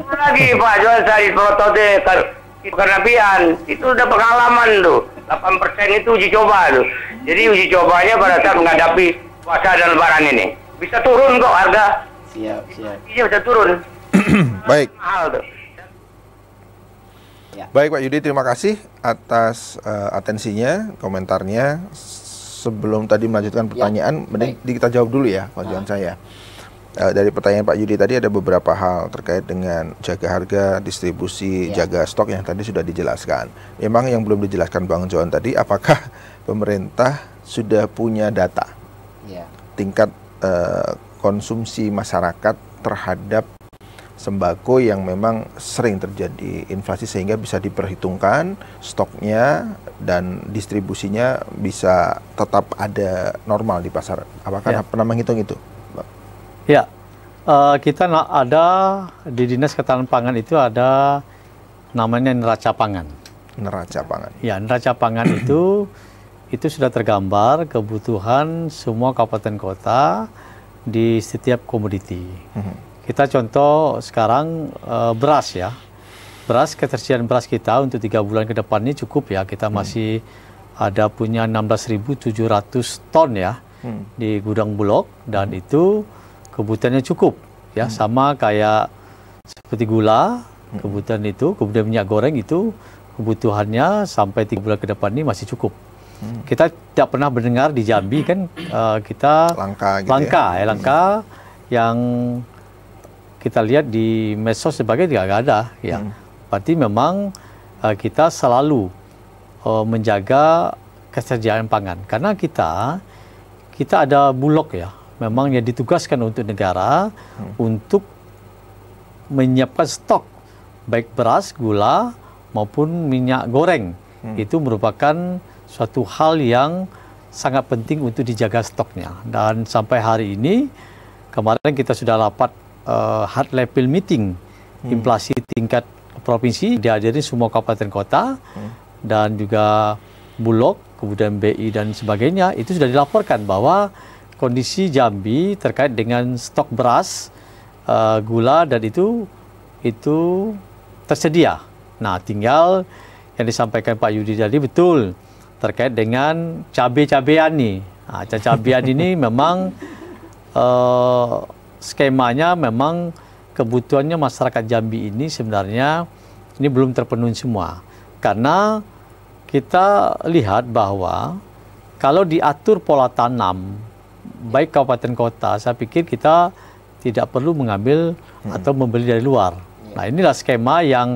lagi Pak Johan saya melotot melototnya karena pilihan itu sudah pengalaman tuh 8% persen itu uji coba tuh jadi uji cobanya pada saat menghadapi puasa dan lebaran ini bisa turun kok harga siap siap iya, bisa turun *clears throat* Baik. Ya. Baik Pak Yudi, terima kasih atas uh, atensinya, komentarnya. Sebelum tadi melanjutkan ya. pertanyaan, ya. mending Baik. kita jawab dulu ya, pak ah. saya. Uh, dari pertanyaan Pak Yudi tadi ada beberapa hal terkait dengan jaga harga, distribusi, ya. jaga stok yang tadi sudah dijelaskan. Memang yang belum dijelaskan Bang John tadi, apakah *laughs* pemerintah sudah punya data ya. tingkat uh, konsumsi masyarakat terhadap sembako yang memang sering terjadi inflasi sehingga bisa diperhitungkan stoknya dan distribusinya bisa tetap ada normal di pasar. Apakah ya. pernah menghitung itu? Ya, uh, kita ada di Dinas Ketahanan Pangan itu ada namanya neraca pangan. Neraca pangan. Ya, neraca pangan itu itu sudah tergambar kebutuhan semua kabupaten kota di setiap komoditi. Mm -hmm kita contoh sekarang uh, beras ya. Beras ketersediaan beras kita untuk tiga bulan ke depan ini cukup ya. Kita hmm. masih ada punya 16.700 ton ya hmm. di gudang Bulog dan hmm. itu kebutuhannya cukup ya hmm. sama kayak seperti gula hmm. kebutuhan itu kemudian minyak goreng itu kebutuhannya sampai tiga bulan ke depan ini masih cukup. Hmm. Kita tidak pernah mendengar di Jambi kan uh, kita langka, gitu ya. langka ya, ya langka hmm. yang kita lihat di medsos sebagai tidak ada ya hmm. berarti memang uh, kita selalu uh, menjaga kesejahteraan pangan karena kita kita ada bulog ya memang yang ditugaskan untuk negara hmm. untuk menyiapkan stok baik beras gula maupun minyak goreng hmm. itu merupakan suatu hal yang sangat penting untuk dijaga stoknya dan sampai hari ini kemarin kita sudah rapat uh, hard level meeting hmm. inflasi tingkat provinsi dihadiri semua kabupaten kota hmm. dan juga bulog kemudian BI dan sebagainya itu sudah dilaporkan bahwa kondisi Jambi terkait dengan stok beras uh, gula dan itu itu tersedia. Nah, tinggal yang disampaikan Pak Yudi tadi betul terkait dengan cabai-cabean nih. Nah, cabai-cabean ini *laughs* memang uh, skemanya memang kebutuhannya masyarakat Jambi ini sebenarnya ini belum terpenuhi semua. Karena kita lihat bahwa kalau diatur pola tanam baik kabupaten kota, saya pikir kita tidak perlu mengambil hmm. atau membeli dari luar. Iya. Nah, inilah skema yang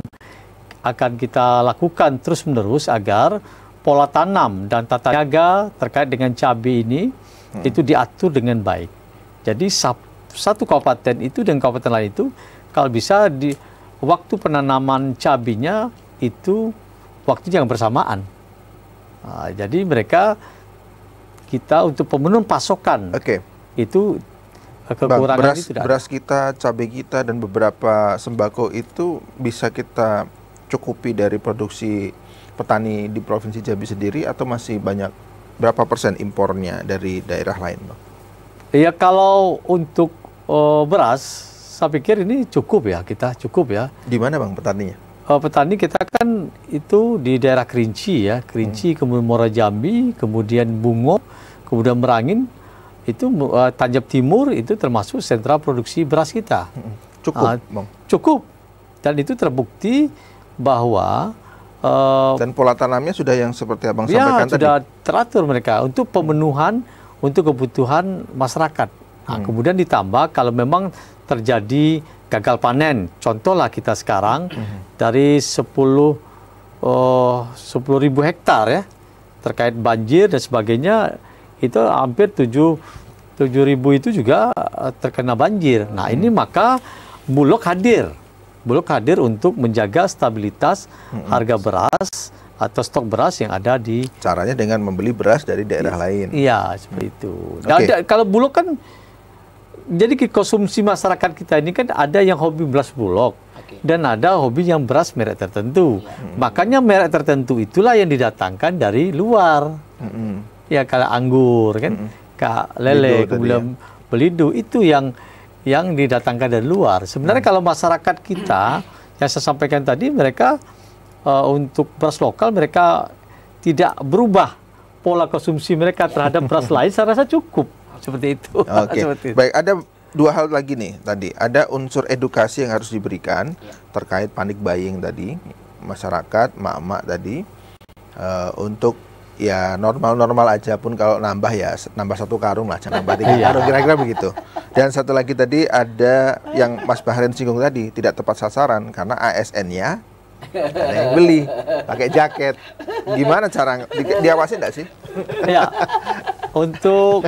akan kita lakukan terus-menerus agar pola tanam dan tata niaga terkait dengan cabai ini hmm. itu diatur dengan baik. Jadi sap satu kabupaten itu dan kabupaten lain itu kalau bisa di waktu penanaman cabinya itu waktu yang bersamaan. Nah, jadi mereka kita untuk pemenuhan pasokan okay. itu eh, kekurangan beras, itu beras kita, cabai kita dan beberapa sembako itu bisa kita cukupi dari produksi petani di provinsi Jambi sendiri atau masih banyak berapa persen impornya dari daerah lain, Iya kalau untuk uh, beras, saya pikir ini cukup ya kita cukup ya. Di mana bang petaninya? Uh, petani kita kan itu di daerah Kerinci ya, Kerinci hmm. kemudian Muara Jambi, kemudian Bungo, kemudian Merangin, itu uh, Tanjab Timur itu termasuk sentra produksi beras kita. Hmm. Cukup, uh, bang. Cukup, dan itu terbukti bahwa uh, dan pola tanamnya sudah yang seperti abang ya, sampaikan sudah tadi. sudah teratur mereka untuk pemenuhan hmm. untuk kebutuhan masyarakat Nah, hmm. kemudian ditambah kalau memang terjadi gagal panen, contohlah kita sekarang hmm. dari 10 oh, 10.000 hektar ya terkait banjir dan sebagainya itu hampir 7 7.000 ribu itu juga eh, terkena banjir. Hmm. Nah, ini hmm. maka Bulog hadir. Bulog hadir untuk menjaga stabilitas hmm. harga beras atau stok beras yang ada di caranya dengan membeli beras dari daerah iya, lain. Iya, seperti itu. Okay. Nah, kalau Bulog kan jadi konsumsi masyarakat kita ini kan ada yang hobi beras bulog okay. dan ada hobi yang beras merek tertentu. Iya. Hmm. Makanya merek tertentu itulah yang didatangkan dari luar. Hmm. Ya kalau anggur kan, hmm. kak lele, kemudian ya. belidu itu yang yang didatangkan dari luar. Sebenarnya hmm. kalau masyarakat kita yang saya sampaikan tadi mereka uh, untuk beras lokal mereka tidak berubah pola konsumsi mereka terhadap beras *laughs* lain saya rasa cukup seperti itu. Oke. Okay. *laughs* Baik, ada dua hal lagi nih tadi. Ada unsur edukasi yang harus diberikan ya. terkait panik buying tadi masyarakat, mak-mak tadi uh, untuk ya normal-normal aja pun kalau nambah ya nambah satu karung lah jangan nambah tiga *laughs* iya. karung kira-kira begitu dan satu lagi tadi ada yang Mas Baharin singgung tadi tidak tepat sasaran karena ASN-nya ada yang beli pakai jaket gimana cara di, diawasi enggak sih ya *laughs* untuk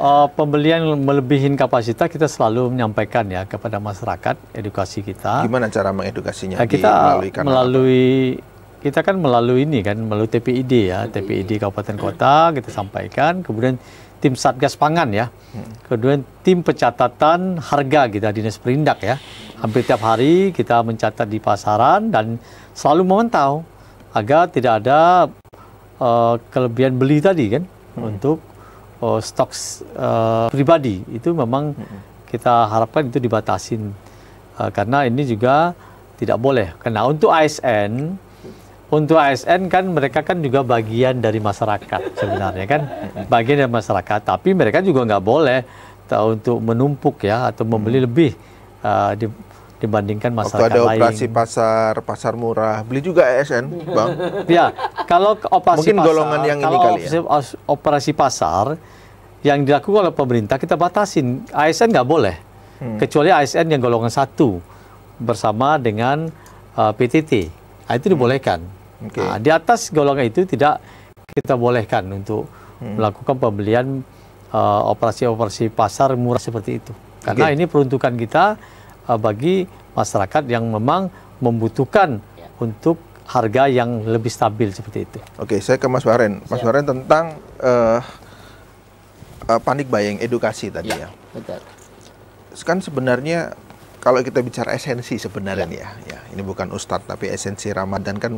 uh, pembelian melebihi kapasitas kita selalu menyampaikan ya kepada masyarakat edukasi kita. Gimana cara mengedukasinya? Nah, kita melalui, melalui kita kan melalui ini kan melalui TPID ya TPID Kabupaten Kota kita sampaikan kemudian tim Satgas Pangan ya hmm. kemudian tim pencatatan harga kita dinas perindak ya hampir tiap hari kita mencatat di pasaran dan selalu memantau agar tidak ada uh, kelebihan beli tadi kan hmm. untuk uh, oh, stok uh, eh, pribadi itu memang hmm. kita harapkan itu dibatasin uh, karena ini juga tidak boleh. Karena untuk ASN untuk ASN kan mereka kan juga bagian dari masyarakat sebenarnya kan hmm. bagian dari masyarakat tapi mereka juga nggak boleh eh, untuk menumpuk ya atau membeli hmm. lebih uh, di dibandingkan masyarakat Waktu ada lain. operasi pasar, pasar murah, beli juga ASN, Bang. *laughs* ya, kalau operasi Mungkin pasar, golongan yang kalau ini kali ya. operasi, ya. operasi pasar yang dilakukan oleh pemerintah kita batasin. ASN nggak boleh. Hmm. Kecuali ASN yang golongan satu bersama dengan uh, eh, PTT. Nah, itu hmm. dibolehkan. Okay. Nah, di atas golongan itu tidak kita bolehkan untuk hmm. melakukan pembelian eh, operasi-operasi uh, pasar murah seperti itu. Karena okay. ini peruntukan kita uh, bagi masyarakat yang memang membutuhkan ya. untuk harga yang lebih stabil seperti itu. Oke, saya ke Mas Waren. Mas Siap. Ya. Waren tentang uh, uh, panik buying edukasi tadi ya. ya. Betul. Kan sebenarnya kalau kita bicara esensi sebenarnya ya. ya, ya, ini bukan ustadz tapi esensi Ramadan kan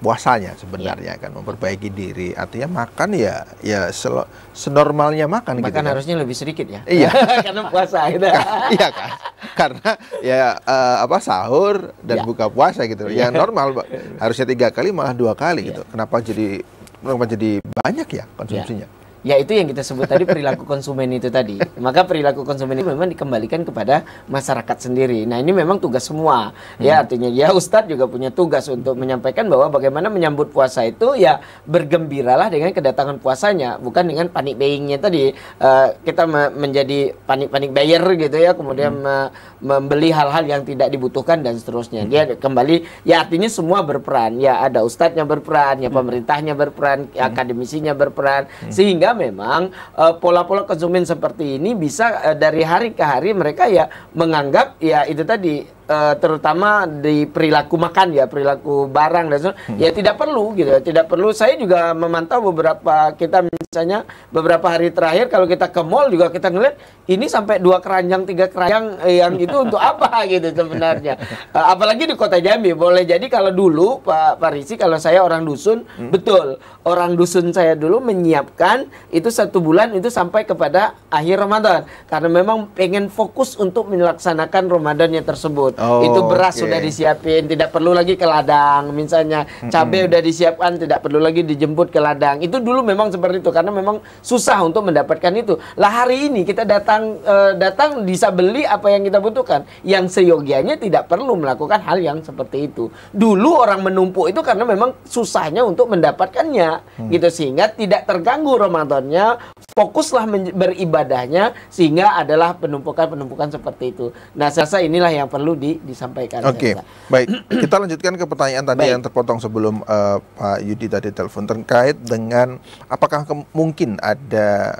puasanya sebenarnya ya. kan memperbaiki diri artinya makan ya ya selo, senormalnya makan makan gitu, kan. harusnya kan. lebih sedikit ya iya *laughs* karena puasa gitu. *laughs* iya kan karena ya uh, apa sahur dan yeah. buka puasa gitu. Ya, yang normal *laughs* harusnya tiga kali malah dua kali yeah. gitu. Kenapa jadi kenapa jadi banyak ya, ya. konsumsinya? ya itu yang kita sebut tadi perilaku konsumen itu tadi. Maka perilaku konsumen itu memang dikembalikan kepada masyarakat sendiri. Nah ini memang tugas semua. Ya hmm. artinya ya Ustadz juga punya tugas untuk menyampaikan bahwa bagaimana menyambut puasa itu ya bergembiralah dengan kedatangan puasanya, bukan dengan panik buyingnya tadi. Uh, kita me menjadi panik-panik buyer gitu ya, kemudian hmm. me membeli hal-hal yang tidak dibutuhkan dan seterusnya. Dia hmm. kembali ya artinya semua berperan. Ya ada Ustadznya berperan, ya hmm. pemerintahnya berperan, ya, akademisinya berperan, sehingga memang eh, pola-pola konsumen seperti ini bisa eh, dari hari ke hari mereka ya menganggap ya itu tadi uh, terutama di perilaku makan ya perilaku barang dan sebagainya hmm. ya tidak perlu gitu ya, tidak perlu saya juga memantau beberapa kita misalnya beberapa hari terakhir kalau kita ke mall juga kita ngeliat ini sampai dua keranjang tiga keranjang eh, yang itu untuk *laughs* apa gitu sebenarnya uh, apalagi di kota Jambi boleh jadi kalau dulu Pak Parisi kalau saya orang dusun hmm. betul orang dusun saya dulu menyiapkan itu satu bulan itu sampai kepada akhir Ramadan karena memang pengen fokus untuk melaksanakan Ramadannya tersebut oh, itu beras okay. sudah disiapin tidak perlu lagi ke ladang misalnya cabai hmm. sudah disiapkan tidak perlu lagi dijemput ke ladang itu dulu memang seperti itu karena memang susah untuk mendapatkan itu lah hari ini kita datang uh, datang bisa beli apa yang kita butuhkan yang seyogianya tidak perlu melakukan hal yang seperti itu dulu orang menumpuk itu karena memang susahnya untuk mendapatkannya hmm. gitu sehingga tidak terganggu Ramadannya fokuslah beribadahnya sehingga adalah penumpukan penumpukan seperti itu nah saya rasa inilah yang perlu di di, disampaikan. Oke, okay. baik. *clears throat* Kita lanjutkan ke pertanyaan tadi baik. yang terpotong sebelum uh, Pak Yudi tadi telepon terkait dengan apakah mungkin ada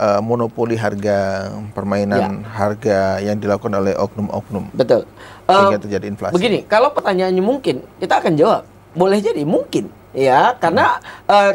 uh, monopoli harga permainan ya. harga yang dilakukan oleh oknum-oknum. Betul. Sehingga eh, terjadi inflasi. Begini, kalau pertanyaannya mungkin, kita akan jawab boleh jadi mungkin ya karena uh,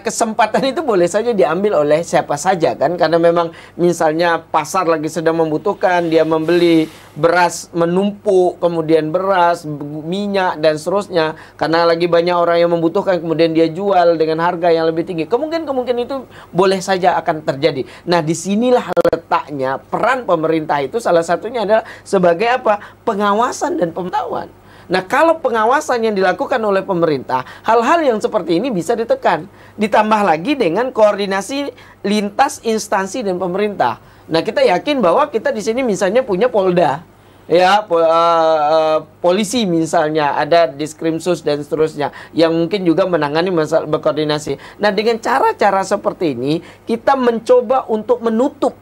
kesempatan itu boleh saja diambil oleh siapa saja kan karena memang misalnya pasar lagi sedang membutuhkan dia membeli beras menumpuk kemudian beras minyak dan seterusnya karena lagi banyak orang yang membutuhkan kemudian dia jual dengan harga yang lebih tinggi kemungkinan kemungkinan itu boleh saja akan terjadi nah disinilah letaknya peran pemerintah itu salah satunya adalah sebagai apa pengawasan dan pemantauan Nah, kalau pengawasan yang dilakukan oleh pemerintah, hal-hal yang seperti ini bisa ditekan. Ditambah lagi dengan koordinasi lintas instansi dan pemerintah. Nah, kita yakin bahwa kita di sini misalnya punya Polda, ya po, uh, polisi misalnya ada diskrimsus dan seterusnya yang mungkin juga menangani masalah berkoordinasi. Nah dengan cara-cara seperti ini kita mencoba untuk menutup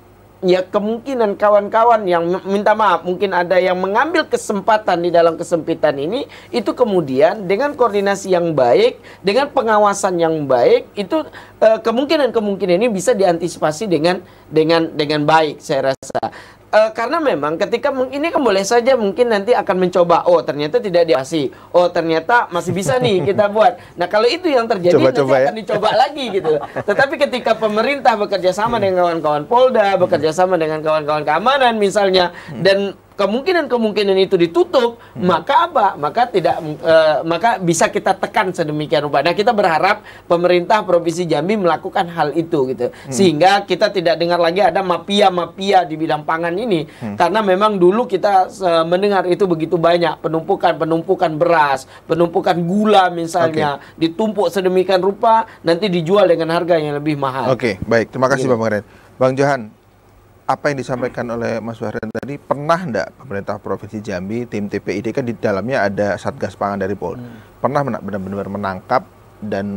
ya kemungkinan kawan-kawan yang minta maaf mungkin ada yang mengambil kesempatan di dalam kesempitan ini itu kemudian dengan koordinasi yang baik dengan pengawasan yang baik itu Eh, kemungkinan-kemungkinan ini bisa diantisipasi dengan dengan dengan baik saya rasa. Uh, karena memang ketika ini kan boleh saja mungkin nanti akan mencoba oh ternyata tidak diasi. oh ternyata masih bisa nih kita buat nah kalau itu yang terjadi coba, nanti coba akan ya. dicoba lagi gitu tetapi ketika pemerintah bekerja sama dengan kawan-kawan Polda bekerja sama dengan kawan-kawan keamanan misalnya dan kemungkinan-kemungkinan itu ditutup, hmm. maka apa? Maka tidak uh, maka bisa kita tekan sedemikian rupa. Nah, kita berharap pemerintah Provinsi Jambi melakukan hal itu gitu. Hmm. Sehingga kita tidak dengar lagi ada mafia-mafia di bidang pangan ini hmm. karena memang dulu kita uh, mendengar itu begitu banyak penumpukan-penumpukan beras, penumpukan gula misalnya okay. ditumpuk sedemikian rupa nanti dijual dengan harga yang lebih mahal. Oke, okay, baik. Terima kasih gitu. Bang Ren. Bang Johan, apa yang disampaikan oleh Mas Wahran tadi pernah ndak pemerintah provinsi Jambi tim TPID kan di dalamnya ada satgas pangan dari Polri hmm. pernah benar-benar menangkap dan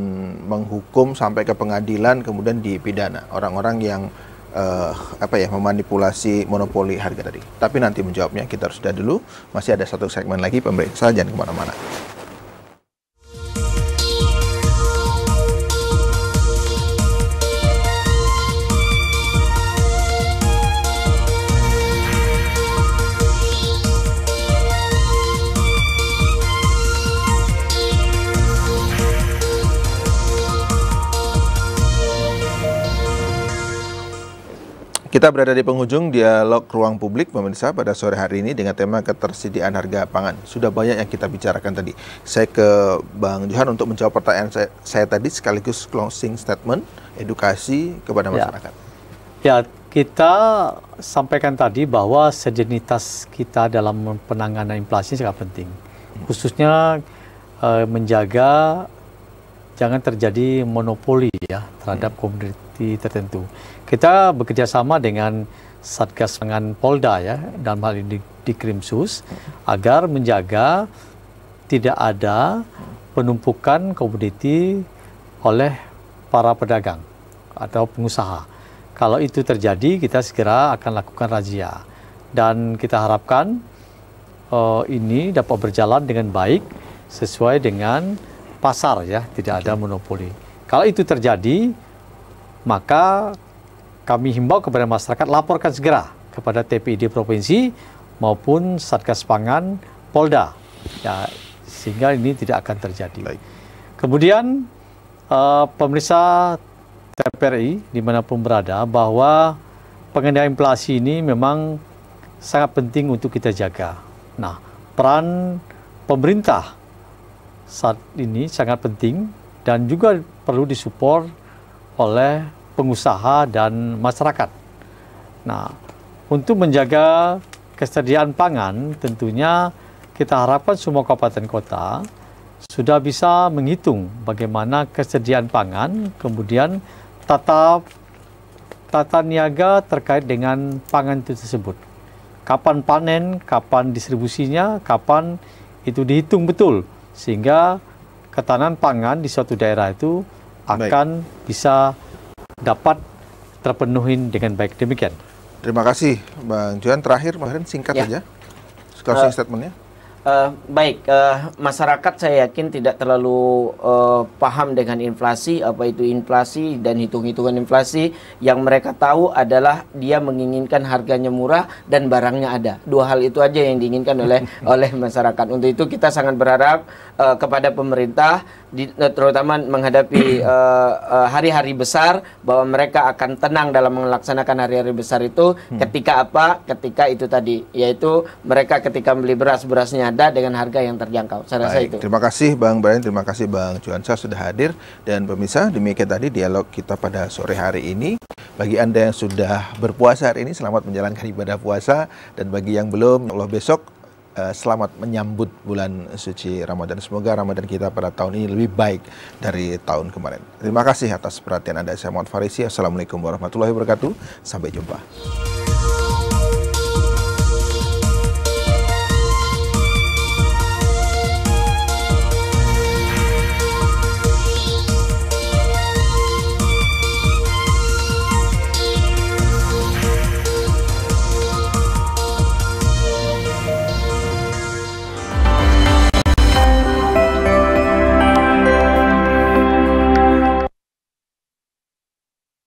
menghukum sampai ke pengadilan kemudian dipidana orang-orang yang uh, apa ya memanipulasi monopoli harga tadi. Tapi nanti menjawabnya kita harus sudah dulu. Masih ada satu segmen lagi pemeriksa jangan kemana-mana. Kita berada di penghujung dialog ruang publik pemirsa pada sore hari ini dengan tema ketersediaan harga pangan. Sudah banyak yang kita bicarakan tadi. Saya ke Bang Johan untuk menjawab pertanyaan saya, saya tadi sekaligus closing statement edukasi kepada ya. masyarakat. Ya. ya, kita sampaikan tadi bahwa sejenitas kita dalam penanganan inflasi sangat penting. Khususnya eh, menjaga jangan terjadi monopoli ya terhadap hmm. komoditi tertentu. Kita bekerjasama dengan Satgas dengan Polda ya dan hal ini di, di Krimsus agar menjaga tidak ada penumpukan komoditi oleh para pedagang atau pengusaha. Kalau itu terjadi kita segera akan lakukan razia dan kita harapkan uh, ini dapat berjalan dengan baik sesuai dengan pasar ya, tidak ada monopoli. Kalau itu terjadi, maka kami himbau kepada masyarakat laporkan segera kepada TPID provinsi maupun Satgas Pangan Polda. Ya, sehingga ini tidak akan terjadi. Baik. Kemudian uh, pemirsa TPRI dimanapun berada bahwa pengendalian inflasi ini memang sangat penting untuk kita jaga. Nah, peran pemerintah saat ini sangat penting dan juga perlu disupport oleh pengusaha dan masyarakat. Nah, untuk menjaga kesediaan pangan tentunya kita harapkan semua kabupaten kota sudah bisa menghitung bagaimana kesediaan pangan, kemudian tata tata niaga terkait dengan pangan itu tersebut. Kapan panen, kapan distribusinya, kapan itu dihitung betul sehingga ketahanan pangan di suatu daerah itu akan baik. bisa dapat terpenuhi dengan baik demikian. Terima kasih Bang Juan. Terakhir kemarin singkat ya. saja. Ya. Closing uh, statementnya. Uh, baik, uh, masyarakat saya yakin tidak terlalu uh, paham dengan inflasi, apa itu inflasi dan hitung-hitungan inflasi. Yang mereka tahu adalah dia menginginkan harganya murah dan barangnya ada. Dua hal itu aja yang diinginkan oleh *laughs* oleh masyarakat. Untuk itu kita sangat berharap uh, kepada pemerintah di, terutama menghadapi *clears throat* eh, eh, hari-hari uh, uh, besar bahwa mereka akan tenang dalam melaksanakan hari-hari besar itu hmm. ketika apa ketika itu tadi yaitu mereka ketika beli beras berasnya ada dengan harga yang terjangkau saya rasa itu terima kasih Bang Brian terima kasih Bang Juansa sudah hadir dan pemirsa demikian tadi dialog kita pada sore hari ini bagi Anda yang sudah berpuasa hari ini selamat menjalankan ibadah puasa dan bagi yang belum Allah besok Eh, selamat menyambut bulan suci Ramadan. Semoga Ramadan kita pada tahun ini lebih baik dari tahun kemarin. Terima kasih atas perhatian Anda. Saya Muhammad Farisi. Assalamualaikum warahmatullahi wabarakatuh. Sampai jumpa.